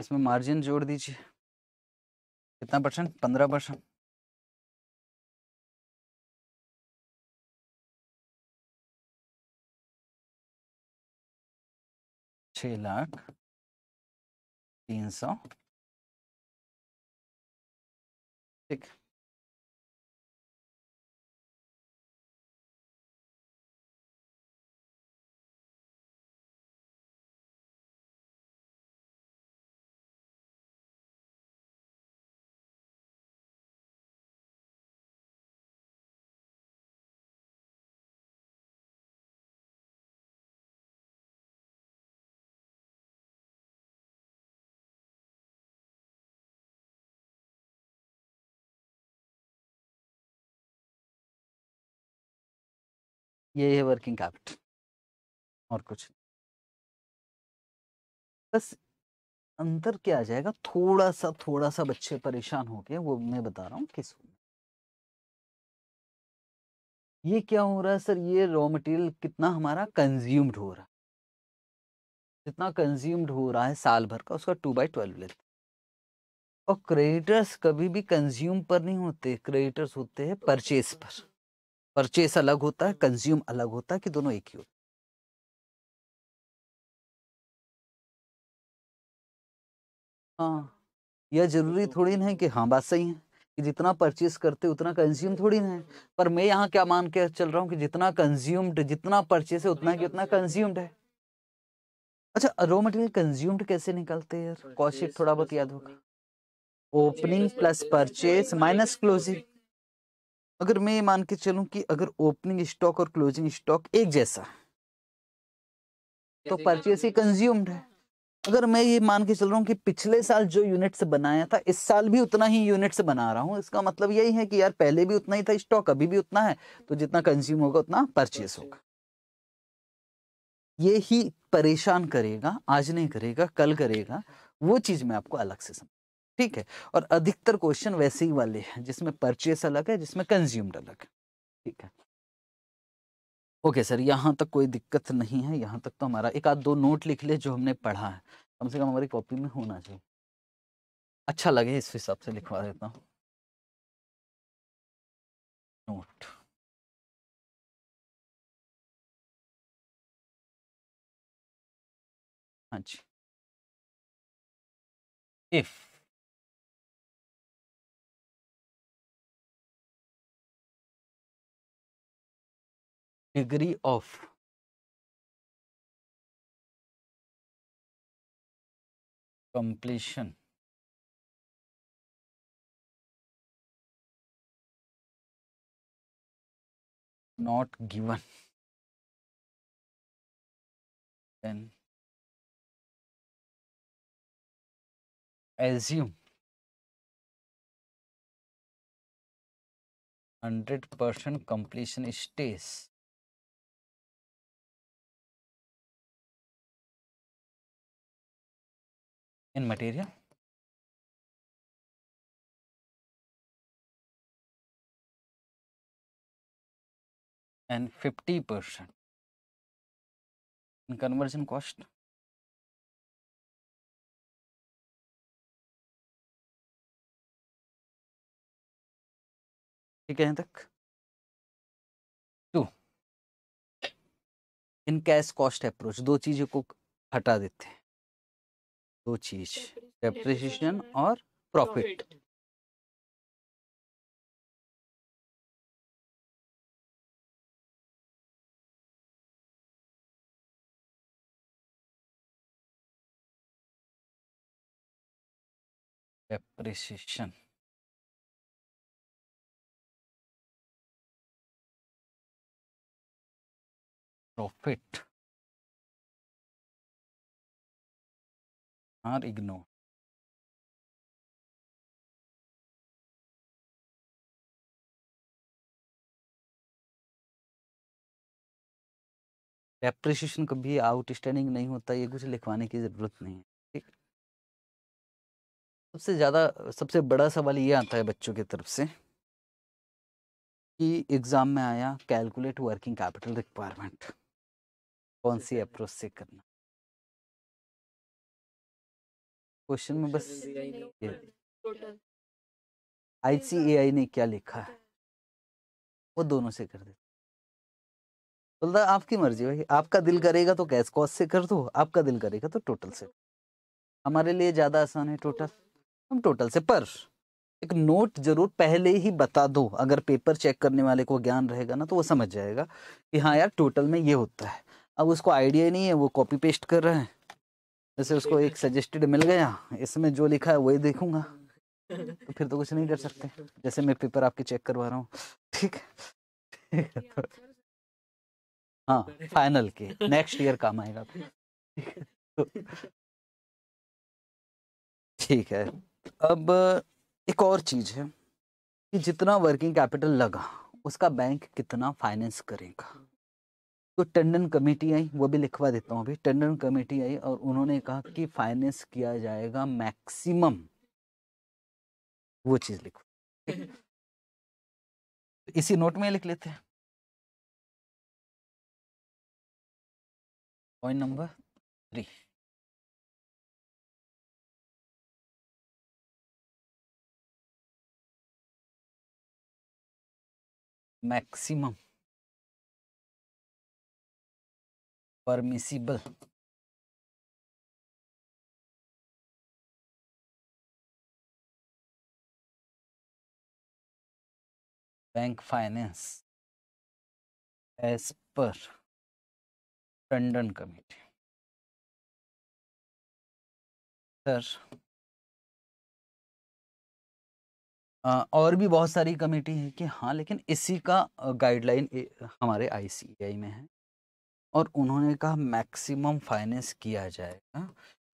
इसमें मार्जिन जोड़ दीजिए कितना परसेंट पंद्रह परसेंट छ लाख तीन सौ ठीक ये है वर्किंग कैपिटल और कुछ बस अंतर क्या आ जाएगा थोड़ा सा थोड़ा सा बच्चे परेशान हो गए वो मैं बता रहा हूँ किस ये क्या हो रहा है सर ये रॉ मटेरियल कितना हमारा कंज्यूम्ड हो रहा है जितना कंज्यूम्ड हो रहा है साल भर का उसका टू बाई ट्वेल्व लेते और क्रेडिटर्स कभी भी कंज्यूम पर नहीं होते क्रेडिटर्स होते हैं परचेज पर परचेस अलग होता है कंज्यूम अलग होता है कि दोनों एक ही होते हाँ यह तो जरूरी तो थोड़ी ना है कि हाँ बात सही है कि जितना परचेस करते उतना कंज्यूम थोड़ी ना है पर मैं यहाँ क्या मान के चल रहा हूँ कि जितना कंज्यूम्ड जितना परचेस है उतना कि उतना कंज्यूम्ड है अच्छा रॉ मटेरियल कंज्यूम्ड कैसे निकलते हैं यार थोड़ा बहुत याद होगा opening plus purchase minus closing अगर मैं ये मान के चलूं कि अगर ओपनिंग स्टॉक और क्लोजिंग स्टॉक एक जैसा है तो परचेस ही कंज्यूम्ड है अगर मैं ये मान के चल रहा हूँ कि पिछले साल जो यूनिट से बनाया था इस साल भी उतना ही यूनिट से बना रहा हूँ इसका मतलब यही है कि यार पहले भी उतना ही था स्टॉक अभी भी उतना है तो जितना कंज्यूम होगा उतना परचेस होगा ये ही परेशान करेगा आज नहीं करेगा कल करेगा वो चीज मैं आपको अलग से समझ ठीक है और अधिकतर क्वेश्चन वैसे ही वाले हैं जिसमें परचेस अलग है जिसमें कंज्यूम्ड अलग है ठीक है ओके सर यहाँ तक कोई दिक्कत नहीं है यहाँ तक तो हमारा एक आध दो नोट लिख ले जो हमने पढ़ा है कम से कम हमारी कॉपी में होना चाहिए अच्छा लगे इस हिसाब से लिखवा देता हूँ नोट हाँ जी if degree of completion not given then assume 100% completion stays in material. and 50 percent in conversion cost ठीक है यहाँ तक two in cash cost approach दो चीजों को हटा देते हैं दो चीज डेप्रिसिएशन और profit depreciation profit are ignored appreciation कभी आउटस्टैंडिंग नहीं होता ये कुछ लिखवाने की ज़रूरत नहीं है ठीक सबसे ज़्यादा सबसे बड़ा सवाल ये आता है बच्चों की तरफ से कि एग्ज़ाम में आया कैलकुलेट वर्किंग कैपिटल रिक्वायरमेंट कौन सी अप्रोच से करना क्वेश्चन में बस आई सी ए आई ने क्या लिखा है वो दोनों से कर देते बोलता आपकी मर्जी भाई आपका दिल करेगा तो कैश कॉस्ट से कर दो आपका दिल करेगा तो टोटल से हमारे लिए ज़्यादा आसान है टोटल हम टोटल से पर एक नोट जरूर पहले ही बता दो अगर पेपर चेक करने वाले को ज्ञान रहेगा ना तो वो समझ जाएगा कि हाँ यार टोटल में ये होता है अब उसको आइडिया नहीं है वो कॉपी पेस्ट कर रहे हैं जैसे उसको एक सजेस्टेड मिल गया इसमें जो लिखा है वही देखूंगा तो फिर तो कुछ नहीं कर सकते जैसे मैं पेपर आपके चेक करवा रहा हूँ ठीक हाँ फाइनल के नेक्स्ट ईयर काम आएगा तो ठीक है अब एक और चीज है कि जितना वर्किंग कैपिटल लगा उसका बैंक कितना फाइनेंस करेगा तो टंडन कमेटी आई वो भी लिखवा देता हूँ अभी टंडन कमेटी आई और उन्होंने कहा कि फाइनेंस किया जाएगा मैक्सिमम वो चीज लिखो हम्म। तो इसी नोट में लिख लेते हैं point number three maximum permissible bank finance as per Tandon committee sir और भी बहुत सारी कमेटी है कि हाँ लेकिन इसी का गाइडलाइन हमारे आईसीआई में है और उन्होंने कहा मैक्सिमम फाइनेंस किया जाएगा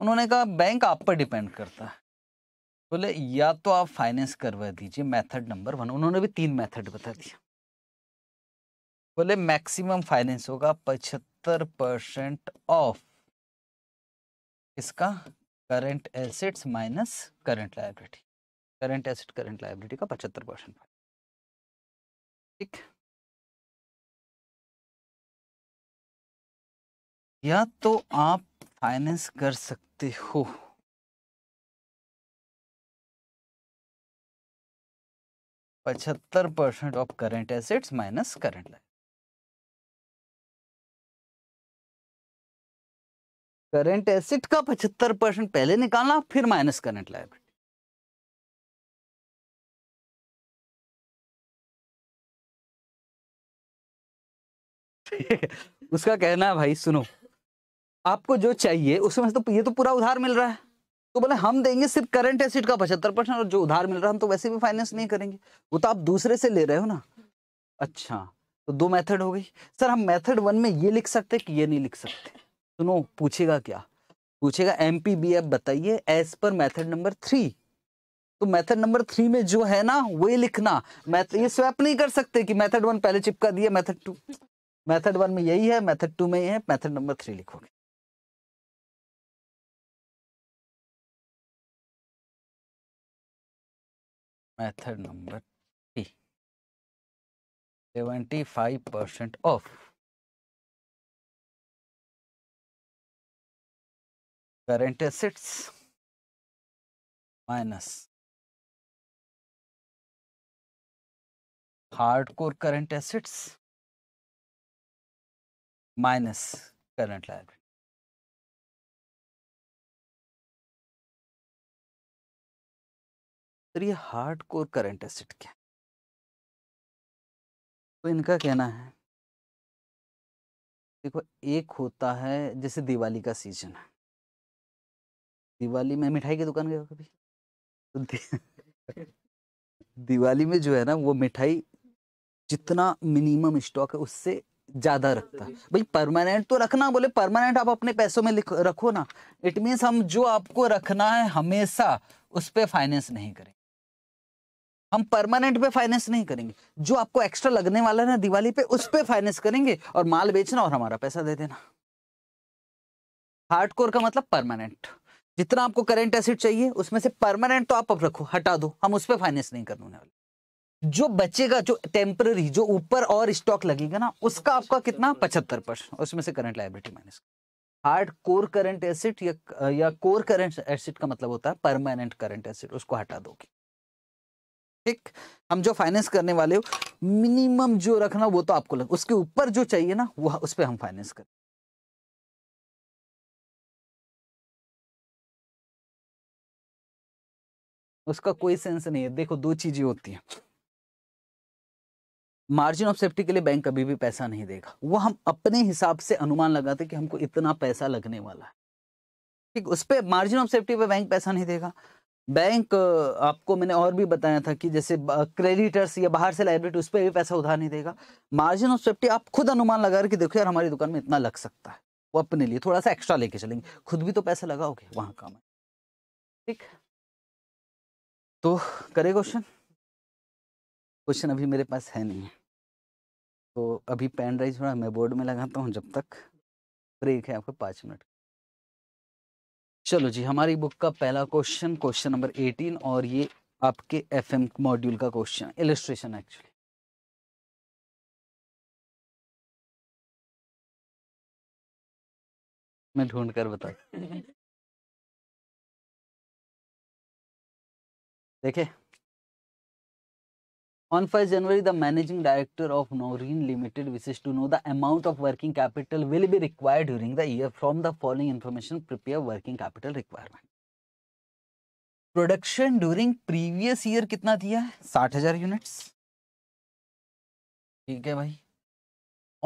उन्होंने कहा बैंक आप पर डिपेंड करता है बोले या तो आप फाइनेंस करवा दीजिए मेथड नंबर वन उन्होंने भी तीन मेथड बता अच्छा। दिया बोले मैक्सिमम फाइनेंस होगा पचहत्तर परसेंट ऑफ इसका current assets minus current liability current asset current liability का पचहत्तर परसेंट ठीक या तो आप फाइनेंस कर सकते हो पचहत्तर percent of current assets minus current life current asset का पचहत्तर परसेंट पहले निकालना फिर माइनस करंट लाइबिलिटी उसका कहना है भाई सुनो आपको जो चाहिए उसमें से तो ये तो पूरा उधार मिल रहा है तो बोले हम देंगे सिर्फ करंट एसिड का पचहत्तर परसेंट और जो उधार मिल रहा है हम तो वैसे भी फाइनेंस नहीं करेंगे वो तो आप दूसरे से ले रहे हो ना अच्छा तो दो मेथड हो गई सर हम मेथड वन में ये लिख सकते कि ये नहीं लिख सकते सुनो पूछेगा क्या पूछेगा एम पी बी बताइए as per method number three तो मेथड नंबर थ्री में जो है ना वही लिखना मैथ ये स्वैप नहीं कर सकते कि मेथड वन पहले चिपका दिया मेथड टू मेथड वन में यही है मेथड टू में ये है मेथड नंबर थ्री लिखोगे method number T 75 percent of current assets minus hardcore current assets minus current liability तो ये हार्ड कोर करेंट एसिड क्या तो इनका कहना है देखो एक होता है जैसे दिवाली का सीजन है दिवाली में मिठाई की दुकान गए हो कभी तो दि... [laughs] दिवाली में जो है ना वो मिठाई जितना मिनिमम स्टॉक है उससे ज्यादा रखता है भाई परमानेंट तो रखना बोले परमानेंट आप अपने पैसों में रखो ना इट मीन्स हम जो आपको रखना है हमेशा उस पर फाइनेंस नहीं करें हम परमानेंट पे फाइनेंस नहीं करेंगे जो आपको एक्स्ट्रा लगने वाला है ना दिवाली पे उस पे फाइनेंस करेंगे और माल बेचना और हमारा पैसा दे देना हार्डकोर का मतलब परमानेंट जितना आपको करेंट एसिड चाहिए उसमें से परमानेंट तो आप अब रखो हटा दो हम उस पर फाइनेंस नहीं करने वाले जो बचेगा जो टेम्पररी जो ऊपर और स्टॉक लगेगा ना उसका आपका कितना पचहत्तर परसेंट उसमें से current liability minus hard core current asset या या कोर करंट एसिड का मतलब होता है परमानेंट करंट एसिड उसको हटा दोगे ठीक हम जो फाइनेंस करने वाले हो मिनिमम जो रखना वो तो आपको लग उसके ऊपर जो चाहिए ना वह उस पर हम फाइनेंस कर उसका कोई सेंस नहीं है देखो दो चीजें होती हैं मार्जिन ऑफ सेफ्टी के लिए बैंक कभी भी पैसा नहीं देगा वो हम अपने हिसाब से अनुमान लगाते कि हमको इतना पैसा लगने वाला है ठीक उस पर मार्जिन ऑफ सेफ्टी पे बैंक पैसा नहीं देगा बैंक आपको मैंने और भी बताया था कि जैसे क्रेडिटर्स या बाहर से लाइब्रेरी उस पर भी पैसा उधार नहीं देगा मार्जिन ऑफ सेफ्टी आप खुद अनुमान लगा कि देखो यार हमारी दुकान में इतना लग सकता है वो अपने लिए थोड़ा सा एक्स्ट्रा लेके चलेंगे खुद भी तो पैसा लगाओगे वहाँ काम है ठीक तो करे क्वेश्चन क्वेश्चन अभी मेरे पास है नहीं तो अभी पेन ड्राइव थोड़ा मैं बोर्ड में लगाता हूँ जब तक ब्रेक है आपको पाँच मिनट चलो जी हमारी बुक का पहला क्वेश्चन क्वेश्चन नंबर 18 और ये आपके एफएम मॉड्यूल का क्वेश्चन इलस्ट्रेशन एक्चुअली मैं ढूंढ कर बता [laughs] देखे On 1st January, the managing director of Noreen Limited wishes to know the amount of working capital will be required during the year from the following information prepare working capital requirement. Production during previous year कितना दिया है साठ हजार units ठीक है भाई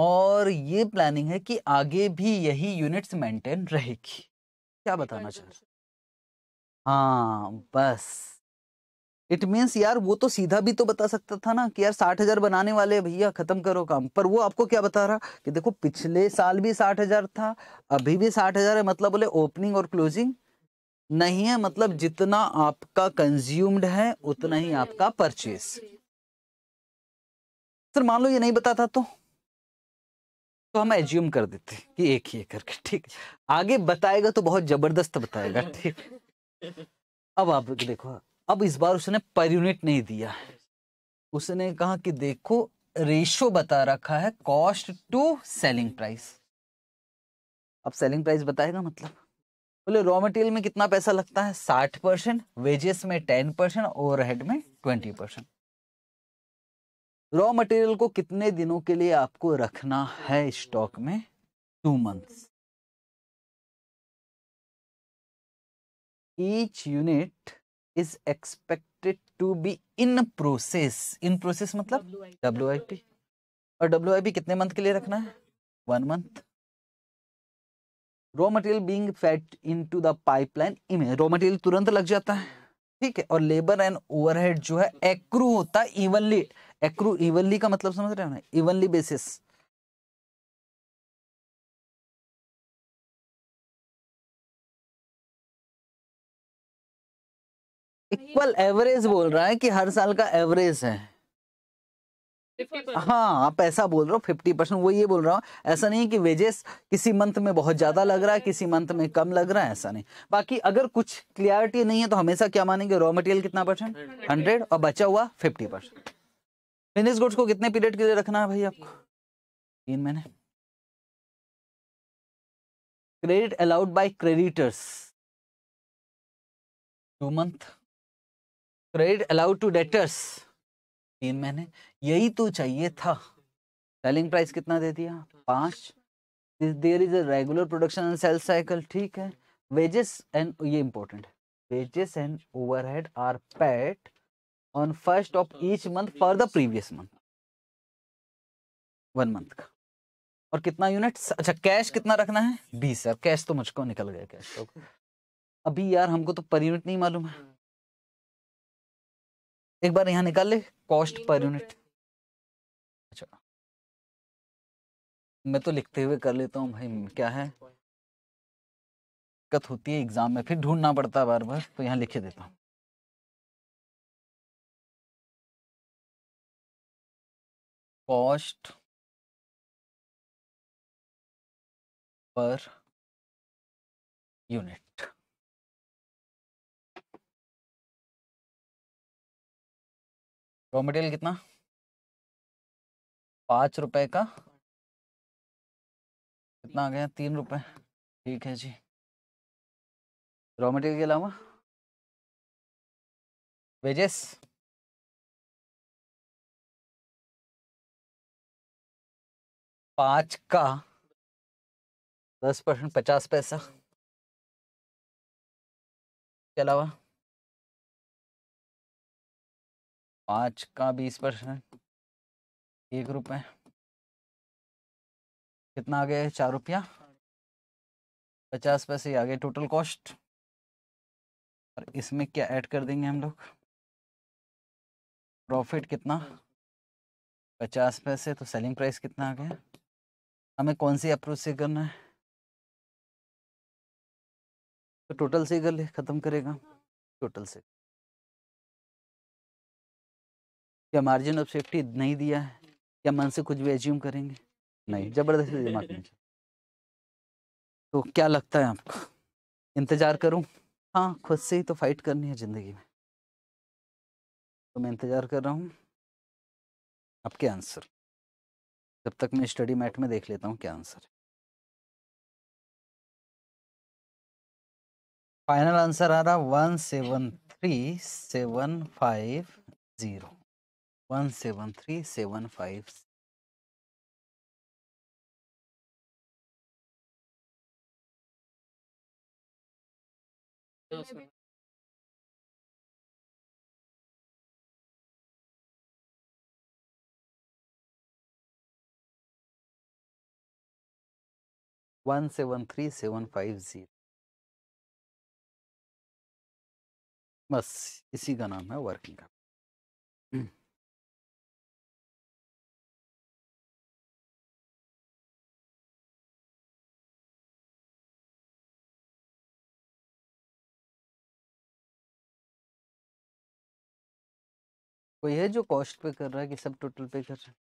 और ये प्लानिंग है कि आगे भी यही यूनिट्स मेंटेन रहेगी क्या बताना चाह रहे हाँ बस इट मीन्स यार वो तो सीधा भी तो बता सकता था ना कि यार साठ हजार बनाने वाले भैया खत्म करो काम पर वो आपको क्या बता रहा कि देखो पिछले साल भी साठ हजार था अभी भी साठ हजार है मतलब बोले ओपनिंग और क्लोजिंग नहीं है मतलब जितना आपका कंज्यूम्ड है उतना ही आपका परचेज सर मान लो ये नहीं बताता तो तो हम एज्यूम कर देते कि एक ही करके ठीक आगे बताएगा तो बहुत जबरदस्त बताएगा ठीक अब आप देखो अब इस बार उसने पर यूनिट नहीं दिया उसने कहा कि देखो रेशो बता रखा है कॉस्ट टू सेलिंग प्राइस अब सेलिंग प्राइस बताएगा मतलब बोले रॉ मटेरियल में कितना पैसा लगता है साठ परसेंट वेजेस में टेन परसेंट ओवर हेड में ट्वेंटी परसेंट रॉ मटेरियल को कितने दिनों के लिए आपको रखना है स्टॉक में two months each unit is expected to be in process in process मतलब डब्ल्यू आई पी और डब्ल्यू आई पी कितने मंथ के लिए रखना है one month raw material being fed into the pipeline image raw material तुरंत लग जाता है ठीक है और लेबर एंड ओवरहेड जो है एक्रू होता है इवनली एक्रू इवनली का मतलब समझ रहे हो ना इवनली बेसिस इक्वल एवरेज बोल रहा है कि हर साल का एवरेज है हाँ आप ऐसा बोल रहे हो फिफ्टी परसेंट वो ये बोल रहा हूँ ऐसा नहीं कि वेजेस किसी मंथ में बहुत ज्यादा लग रहा है किसी मंथ में कम लग रहा है ऐसा नहीं बाकी अगर कुछ क्लियरिटी नहीं है तो हमेशा क्या मानेंगे रॉ मटेरियल कितना परसेंट हंड्रेड और बचा हुआ फिफ्टी परसेंट फिनिश गुड्स को कितने पीरियड के लिए रखना है भाई आपको तीन महीने credit allowed by creditors two month credit allowed to debtors तीन महीने यही तो चाहिए था सेलिंग प्राइस कितना दे दिया पाँच there is a regular production and sale cycle ठीक है वेजेस एंड ये इंपॉर्टेंट है wages and overhead are paid on first of each month for the previous month one month का और कितना यूनिट अच्छा कैश कितना रखना है बीस सर कैश तो मुझको निकल गया कैश तो अभी यार हमको तो पर यूनिट नहीं मालूम है एक बार यहां निकाल ले कॉस्ट पर यूनिट अच्छा मैं तो लिखते हुए कर लेता हूँ भाई क्या है दिक्कत होती है एग्जाम में फिर ढूंढना पड़ता है बार बार तो यहाँ लिखे देता हूँ cost per unit raw material कितना पाँच रुपए का कितना आ गया तीन रुपए ठीक है जी रॉ मटेरियल के अलावा वेजेस पाँच का दस परसेंट पचास पैसा के अलावा पाँच का बीस परसेंट एक रुपये कितना आ गया है चार रुपया पचास पैसे आ गए टोटल कॉस्ट और इसमें क्या ऐड कर देंगे हम लोग प्रॉफिट कितना पचास पैसे तो सेलिंग प्राइस कितना आ गया हमें कौन सी अप्रोच से करना है तो टोटल से कर ले ख़त्म करेगा टोटल से क्या मार्जिन ऑफ सेफ्टी नहीं दिया है क्या मन से कुछ भी एज्यूम करेंगे नहीं जबरदस्ती दिमाग नहीं तो क्या लगता है आपको इंतजार करूं हाँ खुद से ही तो फाइट करनी है ज़िंदगी में तो मैं इंतज़ार कर रहा हूँ आपके आंसर जब तक मैं स्टडी मैट में देख लेता हूँ क्या आंसर फाइनल आंसर आ रहा one seven three seven five zero one seven three seven five one seven three seven five zero बस इसी का नाम है वर्किंग का कोई है जो कॉस्ट पे कर रहा है कि सब टोटल पे कर रहा है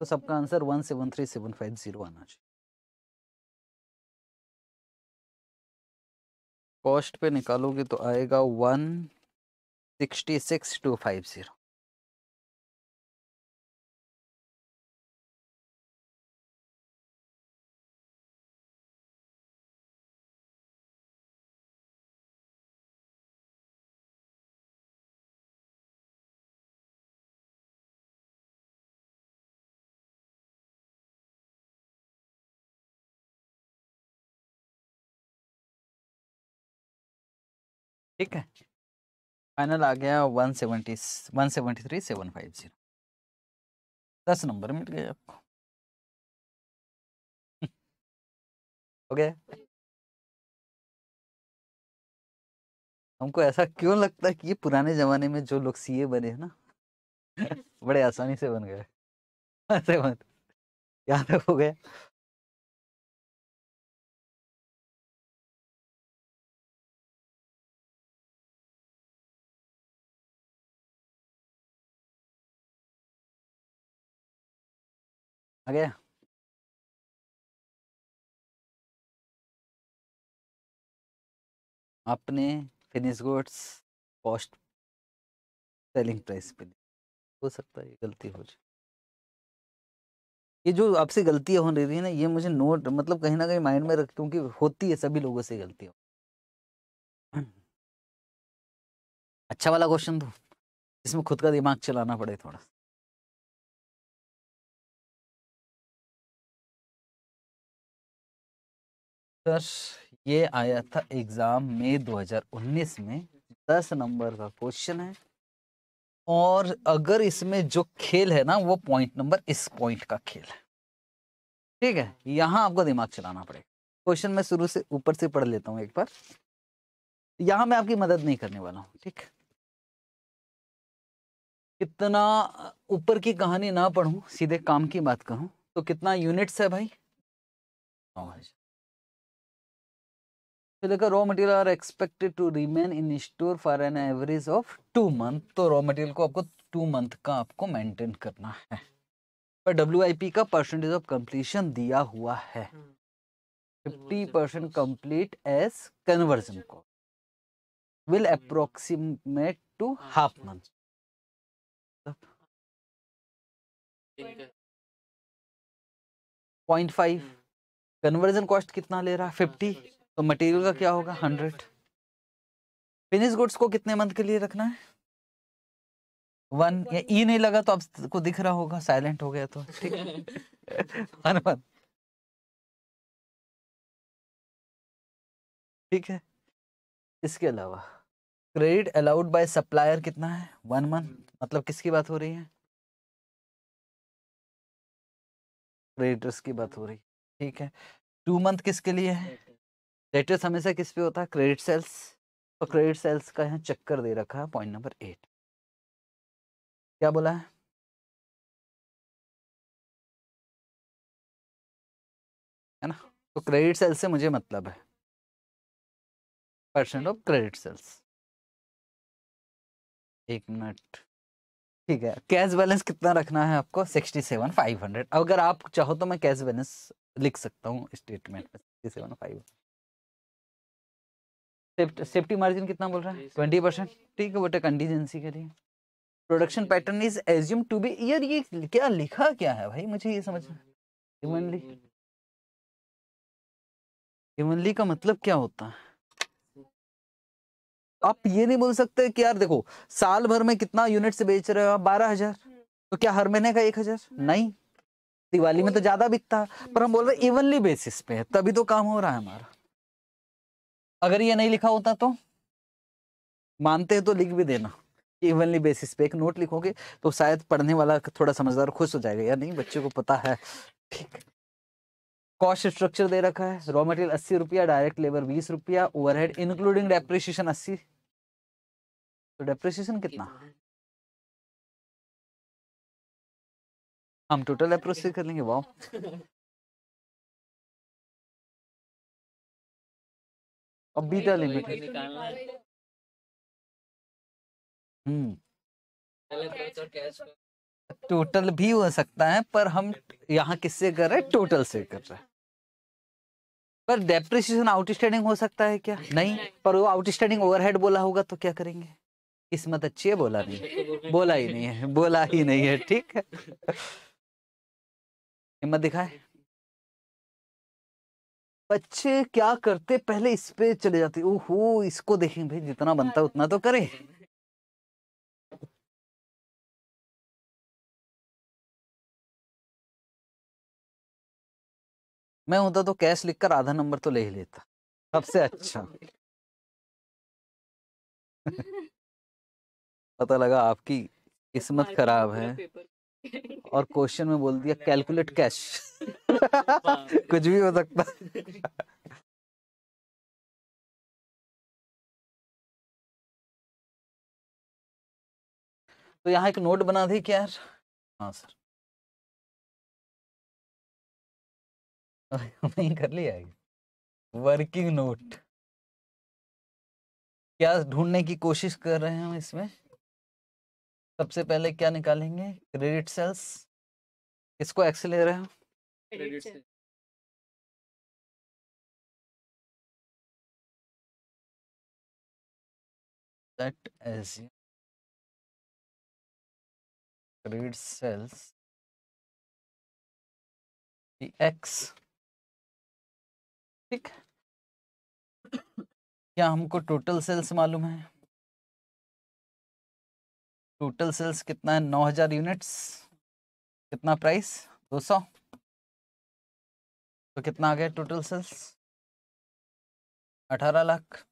तो सबका answer one seven three seven five zero आना चाहिए कॉस्ट पे निकालोगे तो आएगा one sixty six two five zero ठीक है फाइनल आ गया one seventy one seventy three seven five zero दस नंबर मिल गए आपको [laughs] हो गया हमको ऐसा क्यों लगता है कि ये पुराने जमाने में जो लोग सीए बने हैं ना [laughs] बड़े आसानी से बन गए [laughs] ऐसे मत याद हो गया आ गया finish goods cost selling price पे हो सकता है गलती हो जाए ये जो आपसे गलतियां हो रही है ना ये मुझे नोट मतलब कहीं ना कहीं माइंड में रख क्योंकि होती है सभी लोगों से गलतियां [clears throat] अच्छा वाला क्वेश्चन दो इसमें खुद का दिमाग चलाना पड़े थोड़ा सर ये आया था एग्ज़ाम मई 2019 में दस नंबर का क्वेश्चन है और अगर इसमें जो खेल है ना वो पॉइंट नंबर इस पॉइंट का खेल है ठीक है यहाँ आपको दिमाग चलाना पड़ेगा क्वेश्चन मैं शुरू से ऊपर से पढ़ लेता हूँ एक बार यहाँ मैं आपकी मदद नहीं करने वाला हूँ ठीक कितना ऊपर की कहानी ना पढ़ूँ सीधे काम की बात करूँ तो कितना यूनिट्स है भाई So raw raw material are expected to remain in store for an average of two तो रॉ मटेरियल को आपको टू मंथ का आपको मेंटेन करना है पर डब्ल्यू का परसेंटेज ऑफ कंप्लीशन दिया हुआ है fifty percent complete as conversion को will approximate to half month point five conversion cost कितना ले रहा है फिफ्टी हाँ, तो मटेरियल का क्या होगा हंड्रेड फिनिश गुड्स को कितने मंथ के लिए रखना है वन या ई e नहीं लगा तो आपको दिख रहा होगा साइलेंट हो गया तो ठीक है [laughs] ठीक है इसके अलावा क्रेडिट अलाउड बाय सप्लायर कितना है वन मंथ मतलब किसकी बात हो रही है क्रेडिटर्स की बात हो रही है ठीक है टू मंथ किसके लिए है लेटेस्ट हमेशा किस पे होता है क्रेडिट सेल्स और क्रेडिट सेल्स का यहाँ चक्कर दे रखा है पॉइंट नंबर एट क्या बोला है है ना तो क्रेडिट सेल्स से मुझे मतलब है परसेंट ऑफ क्रेडिट सेल्स एक मिनट ठीक है कैश बैलेंस कितना रखना है आपको सिक्सटी सेवन फाइव हंड्रेड अगर आप चाहो तो मैं कैश बैलेंस लिख सकता हूँ स्टेटमेंट में sixty seven five hundred safety margin कितना बोल रहा है ट्वेंटी परसेंट ठीक है बेटा कंटीजेंसी के लिए production pattern is assume to be year ये क्या लिखा क्या है भाई मुझे ये समझ ह्यूमनली ह्यूमनली का मतलब क्या होता है आप ये नहीं बोल सकते कि यार देखो साल भर में कितना यूनिट से बेच रहे हो आप बारह हजार तो क्या हर महीने का एक हजार hmm. नहीं दिवाली में तो ज्यादा बिकता है पर हम बोल रहे इवनली बेसिस पे तभी तो काम हो रहा है हमारा अगर ये नहीं लिखा होता तो मानते हैं तो लिख भी देना इवनली बेसिस पे एक नोट लिखोगे तो शायद पढ़ने वाला थोड़ा समझदार खुश हो जाएगा यार नहीं बच्चे को पता है ठीक कॉस्ट स्ट्रक्चर दे रखा है रॉ मटेरियल अस्सी रुपया डायरेक्ट लेबर बीस रुपया ओवरहेड इंक्लूडिंग डेप्रिशिएशन अस्सी तो डेप्रिशिएशन कितना तो हम टोटल डेप्रिसिएट कर लेंगे वाह [laughs] और बीटा लिमिट हम्म तो टोटल भी हो सकता है पर हम यहाँ किससे कर रहे हैं टोटल से कर रहे हैं पर डेप्रिसिएशन आउटस्टैंडिंग हो सकता है क्या [laughs] नहीं पर वो आउटस्टैंडिंग ओवरहेड बोला होगा तो क्या करेंगे किस्मत अच्छी है बोला नहीं [laughs] बोला ही नहीं है बोला ही नहीं है ठीक है [laughs] हिम्मत दिखाए बच्चे क्या करते पहले इस पे चले जाते ओहो इसको देखें भाई जितना बनता है उतना तो करें मैं होता तो कैश लिखकर आधा नंबर तो ले ही लेता सबसे अच्छा [laughs] पता लगा आपकी किस्मत खराब है और क्वेश्चन में बोल दिया कैलकुलेट कैश [laughs] कुछ भी हो सकता तो यहाँ एक नोट बना दी क्या हाँ सर नहीं कर लिया वर्किंग नोट क्या ढूंढने की कोशिश कर रहे हैं हम इसमें सबसे पहले क्या निकालेंगे क्रेडिट सेल्स किसको एक्स ले रहे हो that as grid cells the ठीक क्या हमको टोटल सेल्स मालूम है टोटल सेल्स कितना है नौ हजार यूनिट्स कितना प्राइस दो सौ तो कितना आ गया टोटल सेल्स अठारह लाख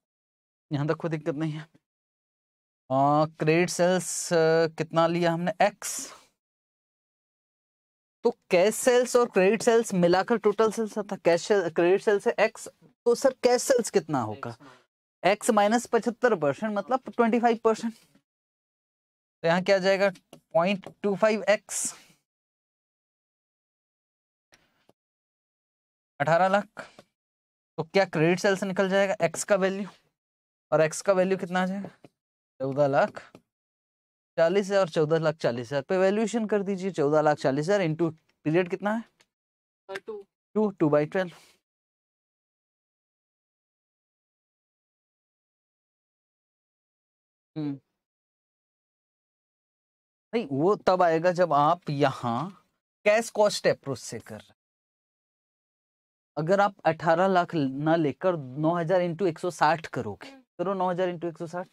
यहाँ तक कोई दिक्कत नहीं है क्रेडिट सेल्स कितना लिया हमने एक्स तो कैश सेल्स और क्रेडिट सेल्स मिलाकर टोटल सेल्स आता कैश क्रेडिट सेल्स से एक्स तो सर कैश सेल्स कितना होगा एक्स माइनस पचहत्तर परसेंट मतलब ट्वेंटी फाइव परसेंट तो यहाँ क्या जाएगा पॉइंट टू फाइव एक्स अठारह लाख तो क्या क्रेडिट सेल से निकल जाएगा एक्स का वैल्यू और एक्स का वैल्यू कितना आ जाएगा चौदह लाख चालीस हज़ार और चौदह लाख चालीस हज़ार पे वैल्यूएशन कर दीजिए चौदह लाख चालीस हज़ार इंटू पीरियड कितना है two two by twelve hmm नहीं वो तब आएगा जब आप यहाँ कैश कॉस्ट अप्रोच से कर रहे अगर आप 18 लाख ना लेकर 9000 हजार इंटू एक करोगे हम्म। करो 9000 हजार इंटू एक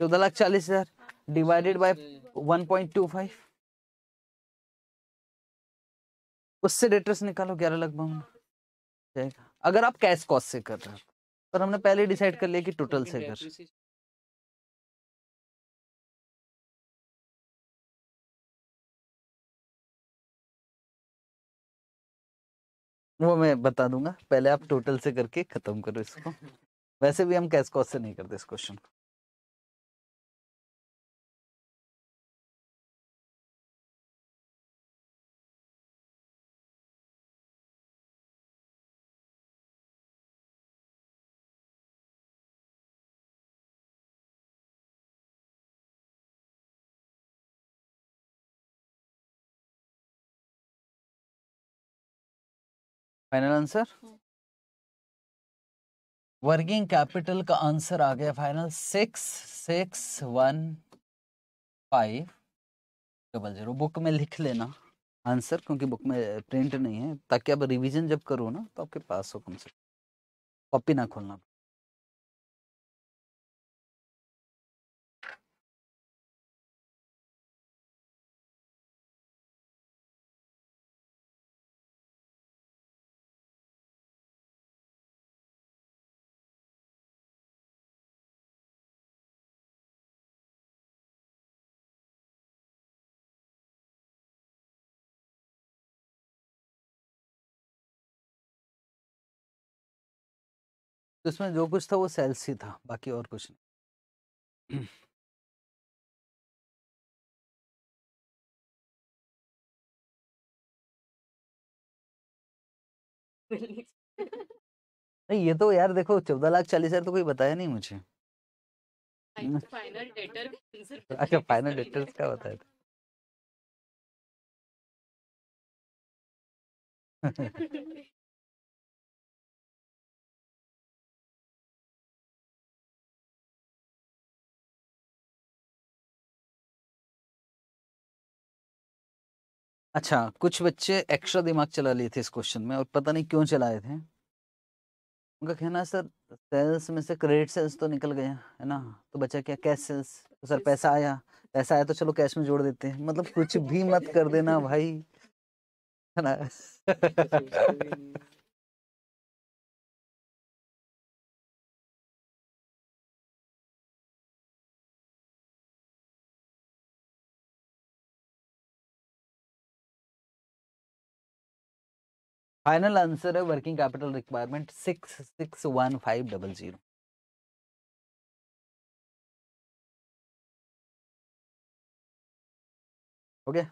चौदह लाख चालीस हजार डिवाइडेड बाय 1.25 उससे डेटर्स निकालो ग्यारह लाख बावन अगर आप कैश कॉस्ट से कर रहे हो पर हमने पहले डिसाइड कर लिया कि टोटल से कर वो मैं बता दूंगा पहले आप टोटल से करके खत्म करो इसको [laughs] वैसे भी हम कैश कॉस्ट से नहीं करते इस क्वेश्चन को फाइनल आंसर हाँ। वर्किंग कैपिटल का आंसर आ गया final six six one five double zero book में लिख लेना आंसर क्योंकि बुक में प्रिंट नहीं है ताकि आप रिवीजन जब करो ना तो आपके पास हो कम से कम कॉपी ना खोलना तो इसमें जो कुछ था वो सेल्स ही था बाकी और कुछ नहीं हम्म। [laughs] नहीं ये तो यार देखो चौदह लाख चालीस हजार तो कोई बताया नहीं मुझे तो [laughs] अच्छा फाइनल डेटर क्या बताया था [laughs] अच्छा कुछ बच्चे एक्स्ट्रा दिमाग चला लिए थे इस क्वेश्चन में और पता नहीं क्यों चलाए थे उनका कहना सर सेल्स में से क्रेडिट सेल्स तो निकल गया है ना तो बचा क्या कैश सेल्स तो सर पैसा आया पैसा आया तो चलो कैश में जोड़ देते हैं मतलब कुछ भी मत कर देना भाई है ना [laughs] फाइनल आंसर है working capital requirement six six one five double zero okay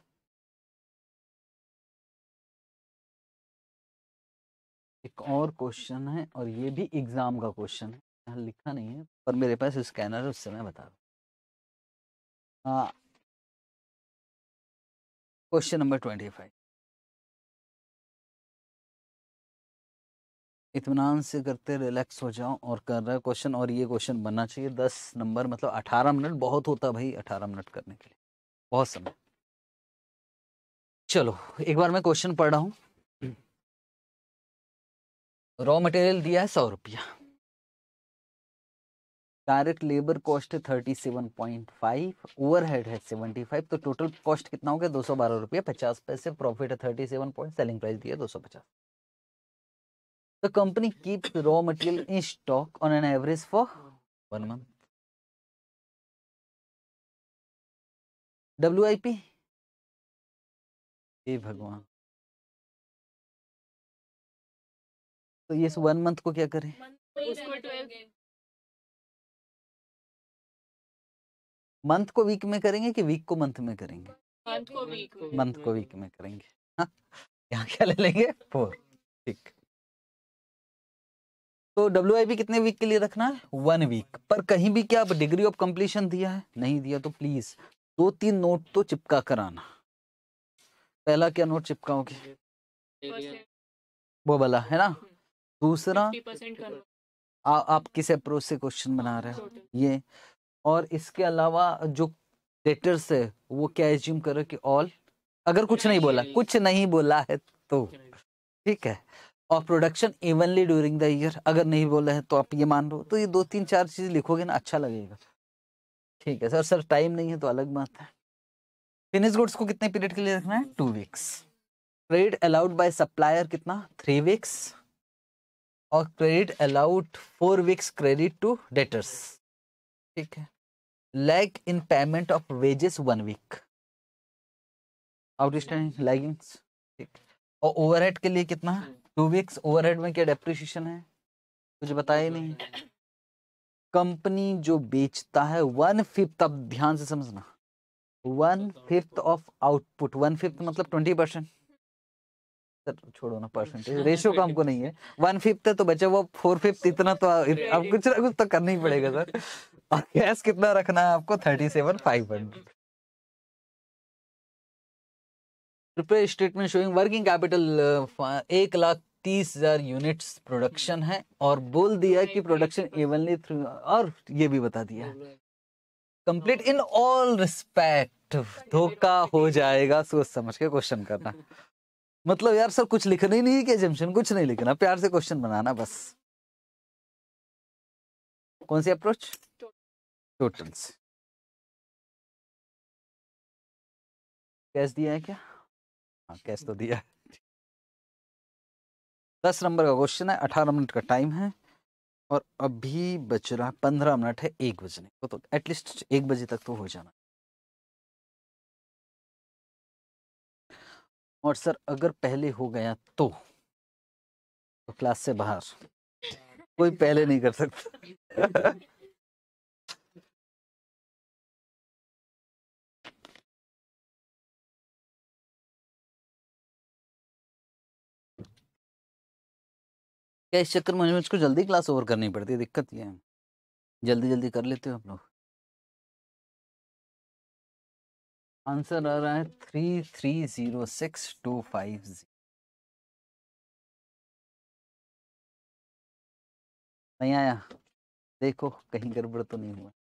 एक और क्वेश्चन है और ये भी एग्जाम का क्वेश्चन है यहाँ लिखा नहीं है पर मेरे पास स्कैनर है उससे मैं बता रहा हूँ हाँ। क्वेश्चन नंबर ट्वेंटी फाइव इतमान से करते रिलैक्स हो जाओ और कर रहा है क्वेश्चन और ये क्वेश्चन बनना चाहिए दस नंबर मतलब अठारह मिनट बहुत होता भाई अठारह मिनट करने के लिए बहुत समय चलो एक बार मैं क्वेश्चन पढ़ रहा हूँ रॉ मटेरियल दिया है सौ रुपया डायरेक्ट लेबर कॉस्ट है thirty seven point five overhead है सेवेंटी फाइव तो टोटल कॉस्ट कितना हो गया दो सौ बारह रुपया पचास पैसे प्रॉफिट है thirty seven point selling price दिया दो सौ पचास The company keeps raw material in stock on an average for one month. WIP? हे भगवान तो ये वन मंथ को क्या करें मंथ को वीक में करेंगे कि वीक को मंथ में करेंगे मंथ को वीक मंथ को वीक में करेंगे हाँ, यहाँ क्या ले लेंगे फोर ठीक तो डब्ल्यू कितने वीक के लिए रखना है वन वीक पर कहीं भी क्या डिग्री ऑफ कंप्लीशन दिया है नहीं दिया तो प्लीज दो तीन नोट तो चिपका कर आना पहला क्या नोट चिपकाओगे वो वाला है ना दूसरा आ, आप किस अप्रोच से क्वेश्चन बना रहे हो ये और इसके अलावा जो लेटर्स है वो क्या एज्यूम करो कि ऑल अगर कुछ नहीं बोला कुछ नहीं बोला है तो ठीक है और production evenly during the year अगर नहीं बोला है तो आप ये मान लो तो ये दो तीन चार चीज़ लिखोगे ना अच्छा लगेगा ठीक है सर सर टाइम नहीं है तो अलग बात है फिनिश गुड्स को कितने पीरियड के लिए रखना है two weeks credit allowed by supplier कितना थ्री वीक्स और credit allowed four weeks credit to debtors ठीक है lag in payment of wages one week outstanding laggings ठीक और ओवरहेड के लिए कितना टू वीक्स ओवरहेड में क्या डेप्रिसिएशन है कुछ बताया ही नहीं कंपनी जो बेचता है वन फिफ्थ अब ध्यान से समझना one fifth of output one fifth मतलब ट्वेंटी परसेंट सर छोड़ो ना परसेंटेज रेशियो का हमको नहीं है वन फिफ्थ है तो बचा वो फोर फिफ्थ इतना तो अब कुछ ना कुछ तो करना ही पड़ेगा सर और कैश कितना रखना है आपको thirty seven five hundred prepare statement showing working capital एक लाख तीस हजार यूनिट्स प्रोडक्शन है और बोल दिया कि प्रोडक्शन इवनली थ्रू और ये भी बता दिया कंप्लीट इन ऑल रिस्पेक्ट धोखा हो जाएगा सोच समझ के क्वेश्चन करना मतलब यार सर कुछ लिखना ही नहीं कि एजम्पशन कुछ नहीं लिखना प्यार से क्वेश्चन बनाना बस कौन सी अप्रोच टोटल्स कैस दिया है क्या हाँ कैश तो दिया दस नंबर का क्वेश्चन है अठारह मिनट का टाइम है और अभी बच रहा है पंद्रह मिनट है एक बजने को तो एटलीस्ट एक बजे तक तो हो जाना और सर अगर पहले हो गया तो, तो क्लास से बाहर कोई पहले नहीं कर सकता [laughs] क्या इस चक्कर में मुझको जल्दी क्लास ओवर करनी पड़ती है दिक्कत ये है जल्दी जल्दी कर लेते हो आप लोग आंसर आ रहा है three three zero six two five zero नहीं आया देखो कहीं गड़बड़ तो नहीं हुआ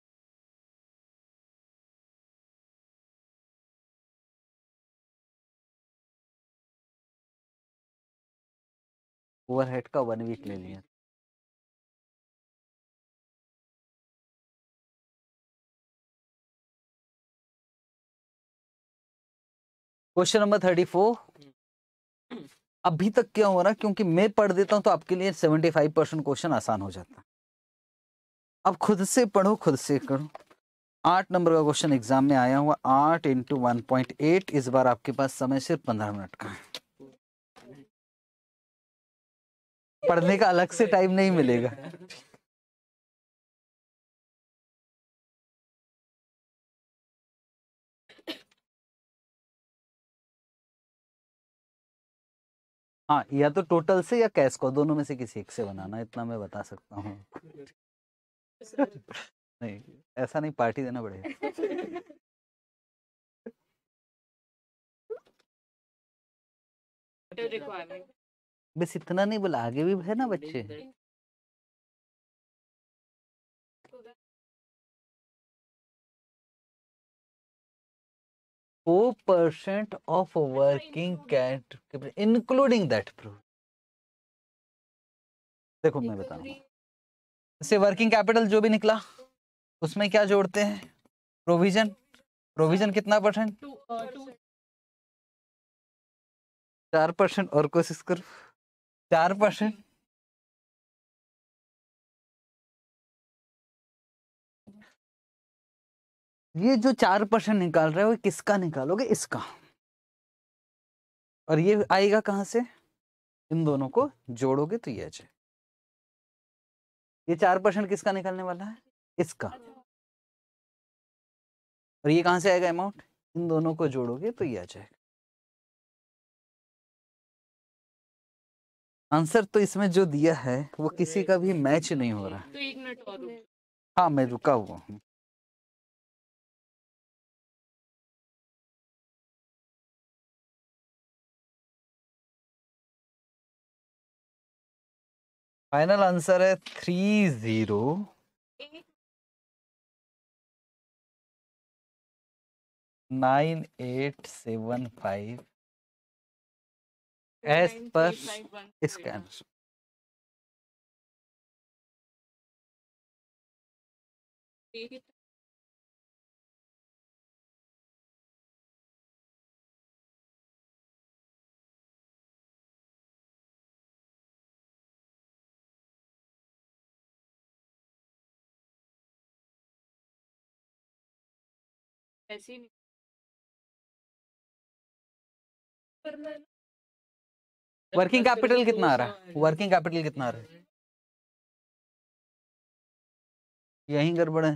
ओवरहेड का वन वीक ले लिया question number thirty four hmm. अभी तक क्या हो रहा क्योंकि मैं पढ़ देता हूं तो आपके लिए सेवेंटी फाइव परसेंट क्वेश्चन आसान हो जाता अब खुद से पढ़ो खुद से करो आठ नंबर का क्वेश्चन एग्जाम में आया हुआ आठ इंटू वन पॉइंट एट इस बार आपके पास समय सिर्फ पंद्रह मिनट का है पढ़ने का अलग से टाइम नहीं मिलेगा हाँ या तो टोटल से या कैश को दोनों में से किसी एक से बनाना इतना मैं बता सकता हूँ नहीं ऐसा नहीं पार्टी देना पड़ेगा रिक्वायरमेंट बस इतना नहीं बोला आगे भी है ना बच्चे four percent of working cat including that proof देखो मैं बताऊंगा इससे वर्किंग कैपिटल जो भी निकला उसमें क्या जोड़ते हैं प्रोविजन प्रोविजन कितना परसेंट चार परसेंट और कोशिश करो चार परसेंट ये जो चार परसेंट निकाल रहे हो किसका निकालोगे इसका और ये आएगा कहां से इन दोनों को जोड़ोगे तो ये आ ये चार परसेंट किसका निकालने वाला है इसका और ये कहां से आएगा अमाउंट इन दोनों को जोड़ोगे तो ये आ जाएगा आंसर तो इसमें जो दिया है वो किसी का भी मैच नहीं हो रहा तो हाँ मैं रुका हुआ हूँ फाइनल आंसर है three zero nine eight seven five एस पर स्कैन ऐसी नहीं वर्किंग कैपिटल कितना आ रहा है वर्किंग कैपिटल कितना आ रहा है यही गड़बड़ है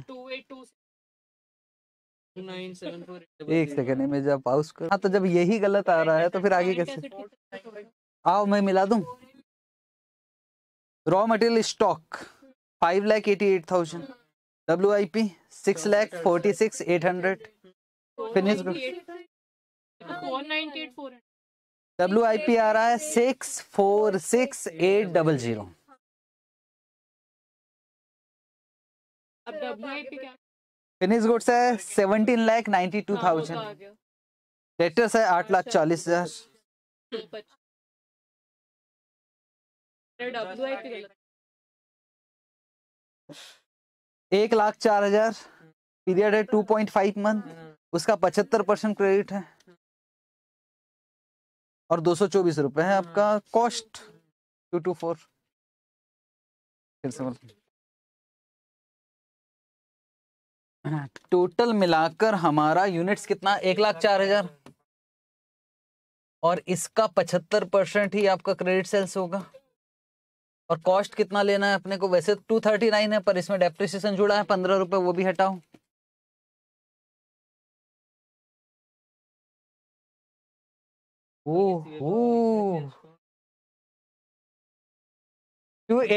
एक सेकंड में जब पाउस कर हाँ तो जब यही गलत आ रहा है तो फिर आगे कैसे आओ मैं मिला दू raw material stock five lakh eighty eight thousand W I P six lakh forty six eight hundred finish W I P आ रहा है six four six eight double zero finish goods है seventeen lakh ninety two thousand debtors है आठ लाख चालीस हजार एक लाख चार हजार पीरियड है टू पॉइंट फाइव मंथ उसका पचहत्तर परसेंट क्रेडिट है और दो सौ चौबीस रुपए है हाँ। आपका कॉस्ट टू टू फोर फिर से टोटल मिलाकर हमारा यूनिट्स कितना एक लाख चार हजार और इसका पचहत्तर परसेंट ही आपका क्रेडिट सेल्स होगा और कॉस्ट कितना लेना है अपने को वैसे टू थर्टी नाइन है पर इसमें डेप्रिसिएशन जुड़ा है पंद्रह रुपए वो भी हटाओ टू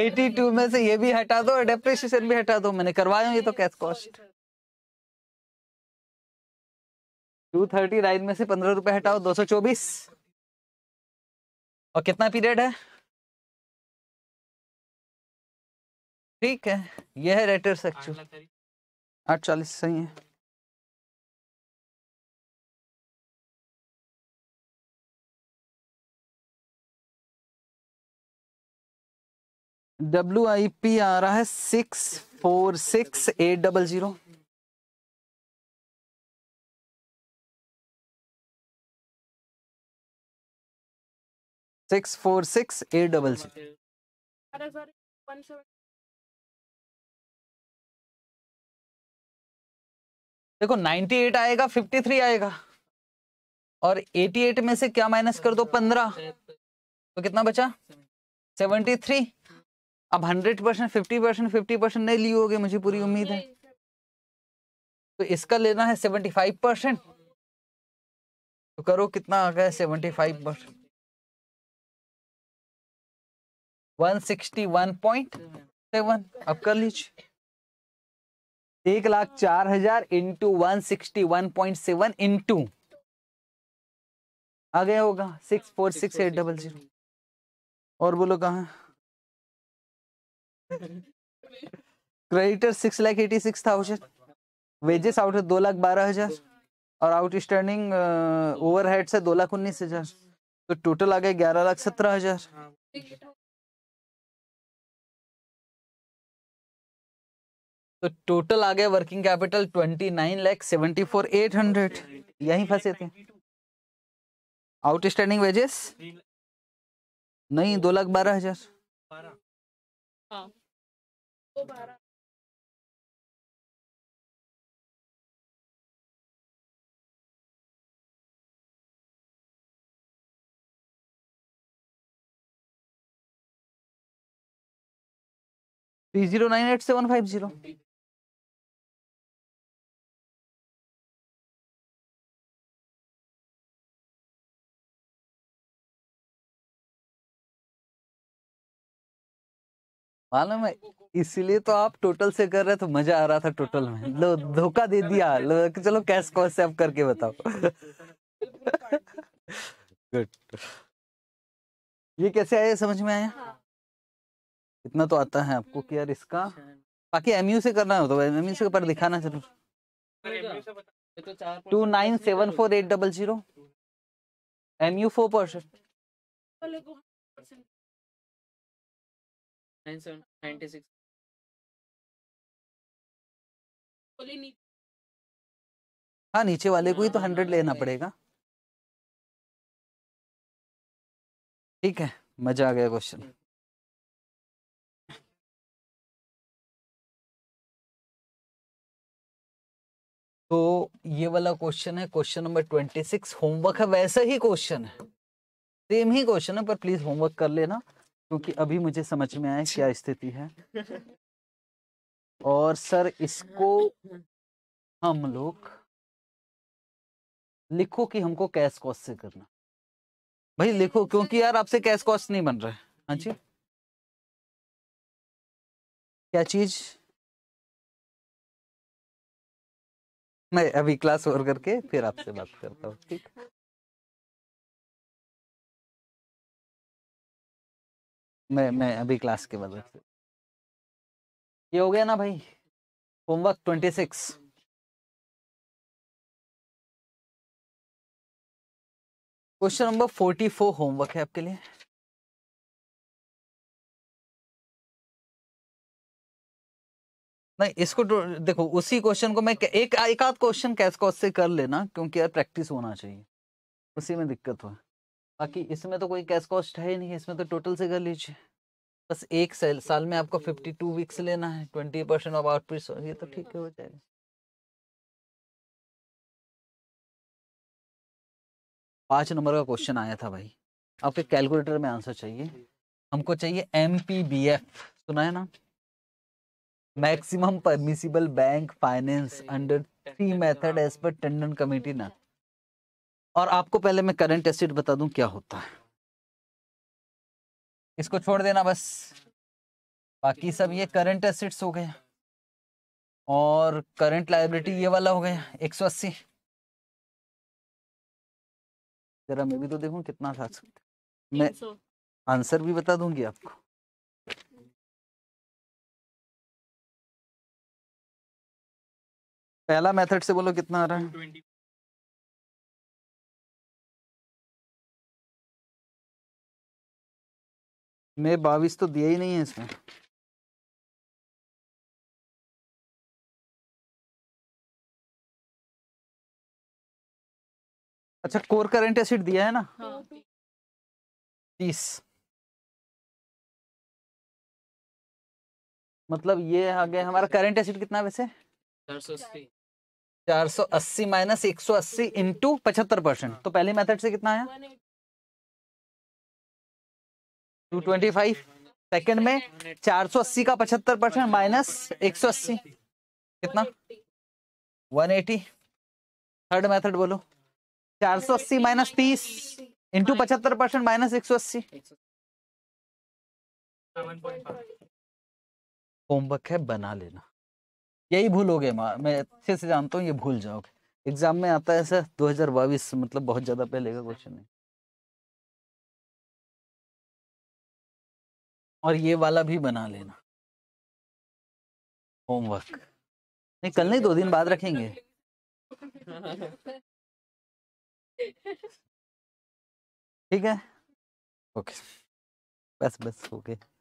एटी टू में से ये भी हटा दो डेप्रिशिएशन भी हटा दो मैंने करवाया ये तो cash cost two thirty nine में से पंद्रह रुपए हटाओ दो सौ चौबीस और कितना पीरियड है ठीक है यह है रेटर सच आठ चालीस सही है डब्ल्यू आई पी आ रहा है six four six eight double zero six four six eight double zero देखो एट आएगा फिफ्टी थ्री आएगा और एटी एट में से क्या माइनस कर दो पंद्रह तो कितना बचा सेवेंटी थ्री अब hundred percent fifty percent fifty percent नहीं ली होगी मुझे पूरी हाँ, उम्मीद है तो इसका लेना है सेवेंटी फाइव परसेंट तो करो कितना आ गया seventy five percent one sixty one point seven अब कर लीजिए एक लाख चार हजार into one sixty one point seven into आ गया होगा six four six eight double zero और बोलो कहाँ creditor six lakh eighty six thousand wages out है दो लाख बारह हजार और आउटस्टैंडिंग ओवर हेड से दो लाख उन्नीस हजार तो टोटल आ गए ग्यारह लाख सत्रह हजार तो टोटल आ गया working capital twenty nine lakh seventy four eight hundred यहीं फंसे थे आउटस्टैंडिंग वेजेस नहीं दो लाख बारह हजार three zero nine eight seven five zero मालूम है इसलिए तो आप टोटल से कर रहे थे मजा आ रहा था टोटल में लो धोखा दे दिया लो चलो कैश कॉल से आप करके बताओ गुड ये कैसे आया समझ में आया हाँ। इतना तो आता है आपको कि यार इसका बाकी एमयू से करना हो तो एमयू से पर दिखाना जरूर two nine seven four eight double zero MU four percent हाँ नीचे वाले को ही तो हाँ, हंड्रेड लेना हाँ, पड़ेगा हाँ। ठीक है मजा आ गया क्वेश्चन हम्म। तो ये वाला क्वेश्चन है question number twenty six homework है वैसा ही क्वेश्चन है सेम ही क्वेश्चन है पर प्लीज होमवर्क कर लेना क्योंकि अभी मुझे समझ में आया अच्छा। क्या स्थिति है और सर इसको हाँ। हम लोग लिखो कि हमको कैश कॉस्ट से करना भाई लिखो अच्छा। क्योंकि यार आपसे कैश कॉस्ट नहीं बन रहा है हाँ जी क्या चीज मैं अभी क्लास और करके फिर आपसे बात करता हूँ ठीक मैं मैं अभी क्लास के बाद ये हो गया ना भाई homework twenty six question number forty four homework है आपके लिए नहीं इसको तो देखो उसी क्वेश्चन को मैं एक एक आध क्वेश्चन कैसे कौन से कर लेना क्योंकि यार प्रैक्टिस होना चाहिए उसी में दिक्कत हुआ बाकी इसमें तो कोई कैश कॉस्ट है ही नहीं इसमें तो टोटल से कर लीजिए बस एक सेल साल में आपको फिफ्टी टू वीक्स लेना है ट्वेंटी परसेंट ऑफ आउटपुट ये तो ठीक है हो जाएगा पाँच नंबर का क्वेश्चन आया था भाई आपके कैलकुलेटर में आंसर चाहिए हमको चाहिए एम पी बी एफ सुना है ना maximum permissible bank finance under three तो method as per Tandon committee ना और आपको पहले मैं करंट एसिड बता दूं क्या होता है इसको छोड़ देना बस बाकी सब ये करंट एसिड्स हो गया और करंट लाइबिलिटी ये वाला हो गया अस्सी जरा मैं भी तो देखू कितना था मैं आंसर भी बता दूंगी आपको पहला मेथड से बोलो कितना आ रहा है मैं बाविस तो दिया ही नहीं है इसमें अच्छा कोर करंट एसिड दिया है ना हाँ। तीस मतलब ये आ गया हमारा करंट एसिड कितना वैसे चार सौ अस्सी माइनस एक सौ अस्सी इंटू पचहत्तर परसेंट तो पहले मेथड से कितना आया टू ट्वेंटी फाइव सेकेंड में चार सौ अस्सी का पचहत्तर परसेंट माइनस एक सौ अस्सी कितना वन एटी थर्ड मेथड बोलो चार सौ अस्सी माइनस तीस इंटू पचहत्तर परसेंट माइनस एक सौ अस्सी होमवर्क है बना लेना यही भूलोगे मैं अच्छे से जानता हूँ ये भूल जाओगे एग्जाम में आता है ऐसा 2022 मतलब बहुत ज्यादा पहले का क्वेश्चन है और ये वाला भी बना लेना होमवर्क नहीं कल नहीं दो दिन बाद रखेंगे ठीक है ओके बस बस ओके